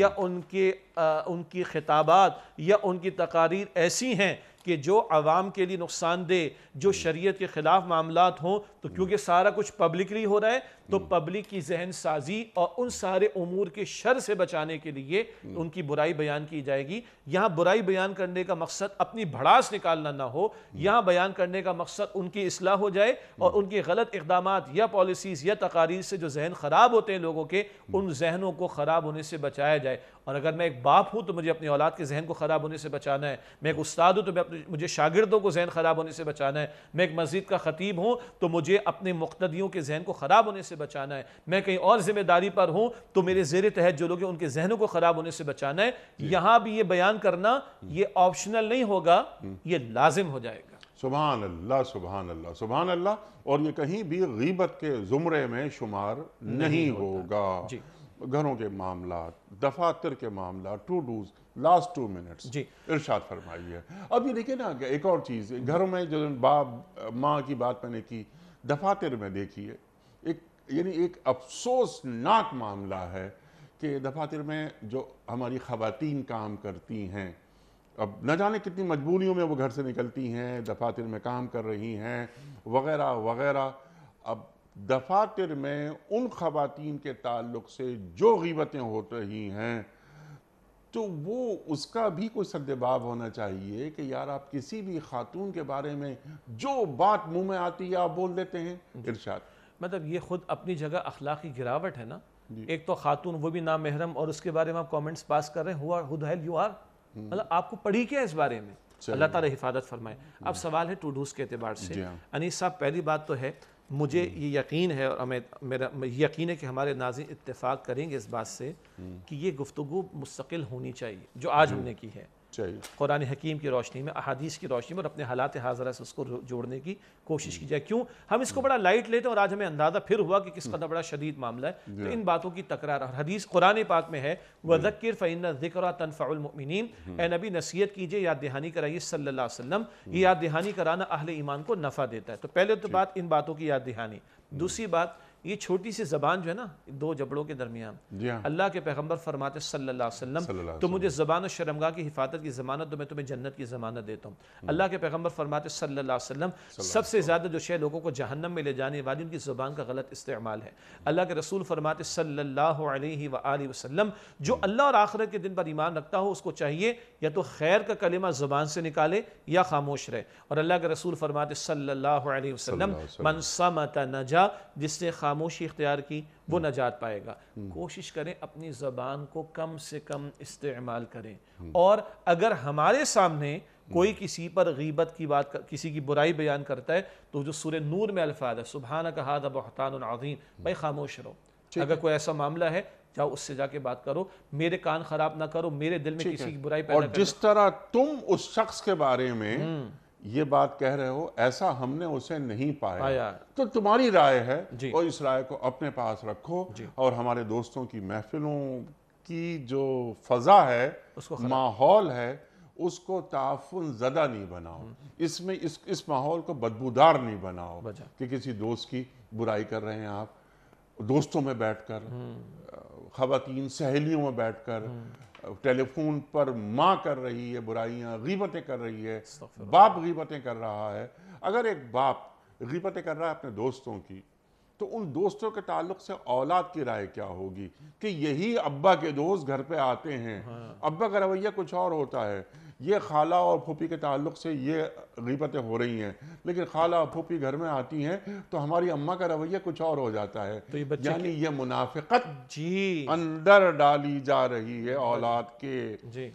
या हम्म। उनके आ, उनकी खिताबात या उनकी तकारीर ऐसी हैं कि जो आवाम के लिए नुकसानदेह जो हम्म। शरीयत के ख़िलाफ़ मामला हों तो क्योंकि सारा कुछ पब्लिकली हो रहा है तो पब्लिक की जहन साजी और उन सारे अमूर के शर से बचाने के लिए उनकी बुराई बयान की जाएगी यहाँ बुराई बयान करने का मकसद अपनी भड़ास निकालना ना हो यहाँ बयान करने का मकसद उनकी असलाह हो जाए और उनके गलत इकदाम या पॉलिसीज़ या तकारीर से जो जहन ख़राब होते हैं लोगों के उन जहनों को ख़राब होने से बचाया जाए और अगर मैं एक बाप हूँ तो मुझे अपनी औलाद के जहन को ख़राब होने से बचाना है मैं एक उस्ताद हूँ तो मैं अपने मुझे शागिर्दों को जहन ख़राब होने से बचाना है मैं एक मस्जिद का ख़तीब हूँ तो मुझे अपने मुख्तियों के जहन को ख़राब होने से बचाना है मैं कहीं और जिम्मेदारी पर हूं तो मेरे जेर तहत जो लोग उनके जहनों को खराब होने से बचाना है यहां भी ये बयान करना ये ऑप्शनल नहीं होगा हम्म। ये लाजिम हो जाएगा सुबह अल्लाह सुबह अल्लाह सुबह अल्लाह और ये कहीं भी गीबत के ज़ुमरे में शुमार नहीं, नहीं होगा घरों के मामला दफातर के मामला टू डूज लास्ट टू मिनट्स जी इर्शाद फरमाइए अब ये देखिए ना एक और चीज़ घरों में जो बाप माँ की बात मैंने की दफातर में देखिए यानी एक अफसोसनाक मामला है कि दफातर में जो हमारी खातन काम करती हैं अब न जाने कितनी मजबूरियों में वो घर से निकलती हैं दफातर में काम कर रही हैं वगैरह वगैरह अब दफातर में उन खातन के ताल्लुक से जो गीबतें हो रही हैं तो वो उसका भी कोई सदबाव होना चाहिए कि यार आप किसी भी खातून के बारे में जो बात मुंह में आती है आप बोल देते हैं इर्शाद मतलब ये खुद अपनी जगह अखलाक गिरावट है ना एक तो खातून वो भी नामहरम और उसके बारे में आप कॉमेंट्स पास कर रहे हैं हुआ यू आर मतलब आपको पढ़ी क्या इस बारे में अल्लाह ताला हिफाजत फरमाए अब सवाल है टू डूस के अतबार से हाँ। अनिस साहब पहली बात तो है मुझे ये यकीन है और हमें मेरा यकीन है कि हमारे नाजिन इतफाक़ करेंगे इस बात से हम्म। कि ये गुफ्तु मुस्तकिल होनी चाहिए जो आज हमने की है कुरान हकीम की रोशनी में अहादीस की रोशनी में और अपने हालात हाजरा से उसको जोड़ने की कोशिश हम्म। की जाए क्यों हम इसको बड़ा लाइट लेते हैं और आज हमें अंदाजा फिर हुआ कि किस कदर हम्म। बड़ा शदीद मामला है तो इन बातों की तकरार और हदीस कुरान पाक में है वजक्र हम्म। फ़ैन ज़िक्र तनफ़ामिन ए नबी नसीहत कीजिए याद दहानी कराइए सल्ला वसम ये याद दहानी कराना अहल ईमान को नफ़ा देता है तो पहले तो बात इन बातों की याद दहानी दूसरी बात ये छोटी सी जबान जो है ना दो जबड़ों के दरमियान हाँ। अल्लाह के पैगम्बर फरमाते तो मुझे जबान और शर्मगा की हिफाजत की जमानत तो मैं तुम्हें जन्नत की जमानत देता हूँ हम्म। अल्लाह के पैगम्बर फरमाते सबसे ज़्यादा जो शे लोगों को जहन्नम में ले जाने वाली उनकी ज़बान का गलत इस्तेमाल है अल्लाह के रसूल फरमाते सल्लल्लाहु जो हम्म। अल्लाह और आखिर के दिन पर ईमान रखता हो उसको चाहिए या तो खैर का कलिमा ज़बान से निकाले या खामोश रहे और अल्लाह के रसूल फरमाते सल्लल्लाहु अलैहि नजा जिसने खा खामोशी इख्तियार की वो हम्म। नजात पाएगा हम्म। कोशिश करें अपनी ज़बान को कम से कम इस्तेमाल करें हम्म। और अगर हमारे सामने कोई किसी पर गीबत की बात कर, किसी की बुराई बयान करता है तो जो सुर नूर में अल्फाज है सुबहाना कहा बहतान आज़ीम भाई खामोश रहो अगर कोई ऐसा मामला है जाओ उससे जाके बात करो मेरे कान खराब ना करो मेरे दिल में किसी की बुराई पैदा और जिस तरह तुम उस शख्स के बारे में ये बात कह रहे हो ऐसा हमने उसे नहीं पाया, पाया। तो तुम्हारी राय है और इस राय को अपने पास रखो और हमारे दोस्तों की महफिलों की जो फजा है माहौल है उसको ताफुन ज़दा नहीं बनाओ इसमें इस इस माहौल को बदबूदार नहीं बनाओ कि किसी दोस्त की बुराई कर रहे हैं आप दोस्तों में बैठकर हम्म। खातिन सहेलियों में बैठकर हम्म। टेलीफोन पर माँ कर रही है बुराइयाँ गीबतें कर रही है बाप गीबतें कर रहा है अगर एक बाप गीबतें कर रहा है अपने दोस्तों की तो उन दोस्तों के ताल्लुक से औलाद की राय क्या होगी कि यही अब्बा के दोस्त घर पे आते हैं हाँ। अब्बा का रवैया कुछ और होता है ये खाला और फूफी के ताल्लुक से ये गीबतें हो रही हैं लेकिन खाला और फूफी घर में आती हैं तो हमारी अम्मा का रवैया कुछ और हो जाता है तो यानी ये मुनाफिकत जी अंदर डाली जा रही है औलाद के जी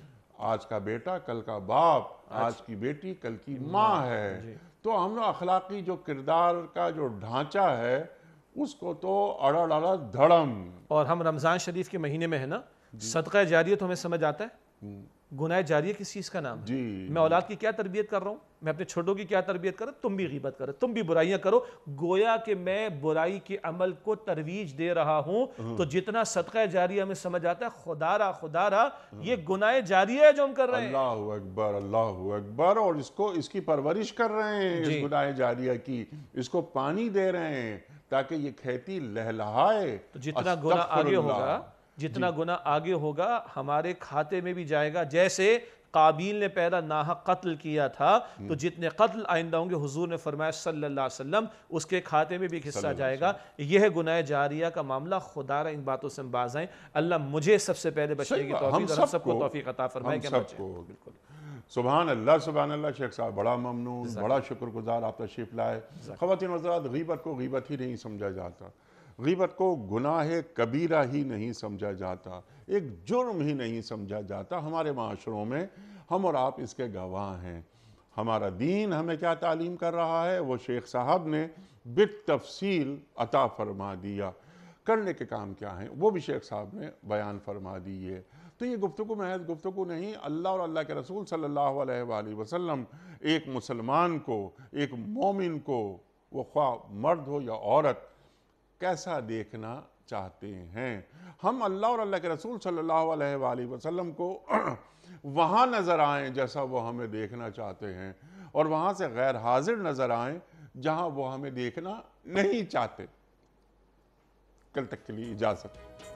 आज का बेटा कल का बाप आज, आज की बेटी कल की माँ है तो हम अखलाकी जो किरदार का जो ढांचा है उसको तो अड़ा डाला धड़म और हम रमज़ान शरीफ के महीने में है ना सदका तो हमें समझ आता है हम्म। गुनाह जारिया किस चीज़ का नाम जी मैं औलाद की क्या तरबियत कर रहा हूँ मैं अपने छोटों की क्या तरबियत कर तुम भी गीबत करो तुम भी बुराइयां करो गोया कि मैं बुराई के अमल को तरवीज दे रहा हूँ हम्म। तो जितना सदका जारिया में समझ आता है खुदारा खुदारा हम्म। ये गुनाह जारिया है जो हम कर रहे हैं अल्लाह अकबर अल्लाह अकबर और इसको इसकी परवरिश कर रहे हैं इस गुनाह जारिया की इसको पानी दे रहे हैं ताकि ये खेती लहलहाए तो जितना गुना आगे होगा जितना गुना आगे होगा हमारे खाते में भी जाएगा जैसे काबिल ने पहला नाह कत्ल किया था तो हम्म। जितने कत्ल आइंदा होंगे हुजूर ने फरमाया सल्लल्लाहु अलैहि वसल्लम उसके खाते में भी एक हिस्सा जाएगा यह गुनाह जारिया का मामला खुदा इन बातों से हम बाज आए अल्लाह मुझे सबसे पहले बचने की तौफीक हम सबको तौफीक अता फरमाए कि बिल्कुल सुबहान अल्लाह सुबहान अल्लाह शेख साहब बड़ा ममनून बड़ा शुक्रगुजार आप तशरीफ़ लाए ख़वान वजरात गीबत को गीबत ही नहीं समझा जाता गीबत को गुनाह कबीरा ही नहीं समझा जाता एक जुर्म ही नहीं समझा जाता हमारे माशरों में हम और आप इसके गवाह हैं हमारा दीन हमें क्या तालीम कर रहा है वो शेख साहब ने बिट तफसील अता फरमा दिया करने के काम क्या हैं वो भी शेख साहब ने बयान फरमा दिए तो ये गुफ्तु महज गुफ्तु नहीं अल्लाह और अल्लाह के रसूल सल्लल्लाहु अलैहि वसल्लम एक मुसलमान को एक मोमिन को वो ख्वा मर्द हो या औरत कैसा देखना चाहते हैं हम अल्लाह और अल्लाह के रसूल सल्लल्लाहु अलैहि वसल्लम को वहाँ नज़र आएँ जैसा वो हमें देखना चाहते हैं और वहाँ से गैर हाजिर नज़र आएँ जहाँ वो हमें देखना नहीं चाहते कल तक के लिए इजाज़त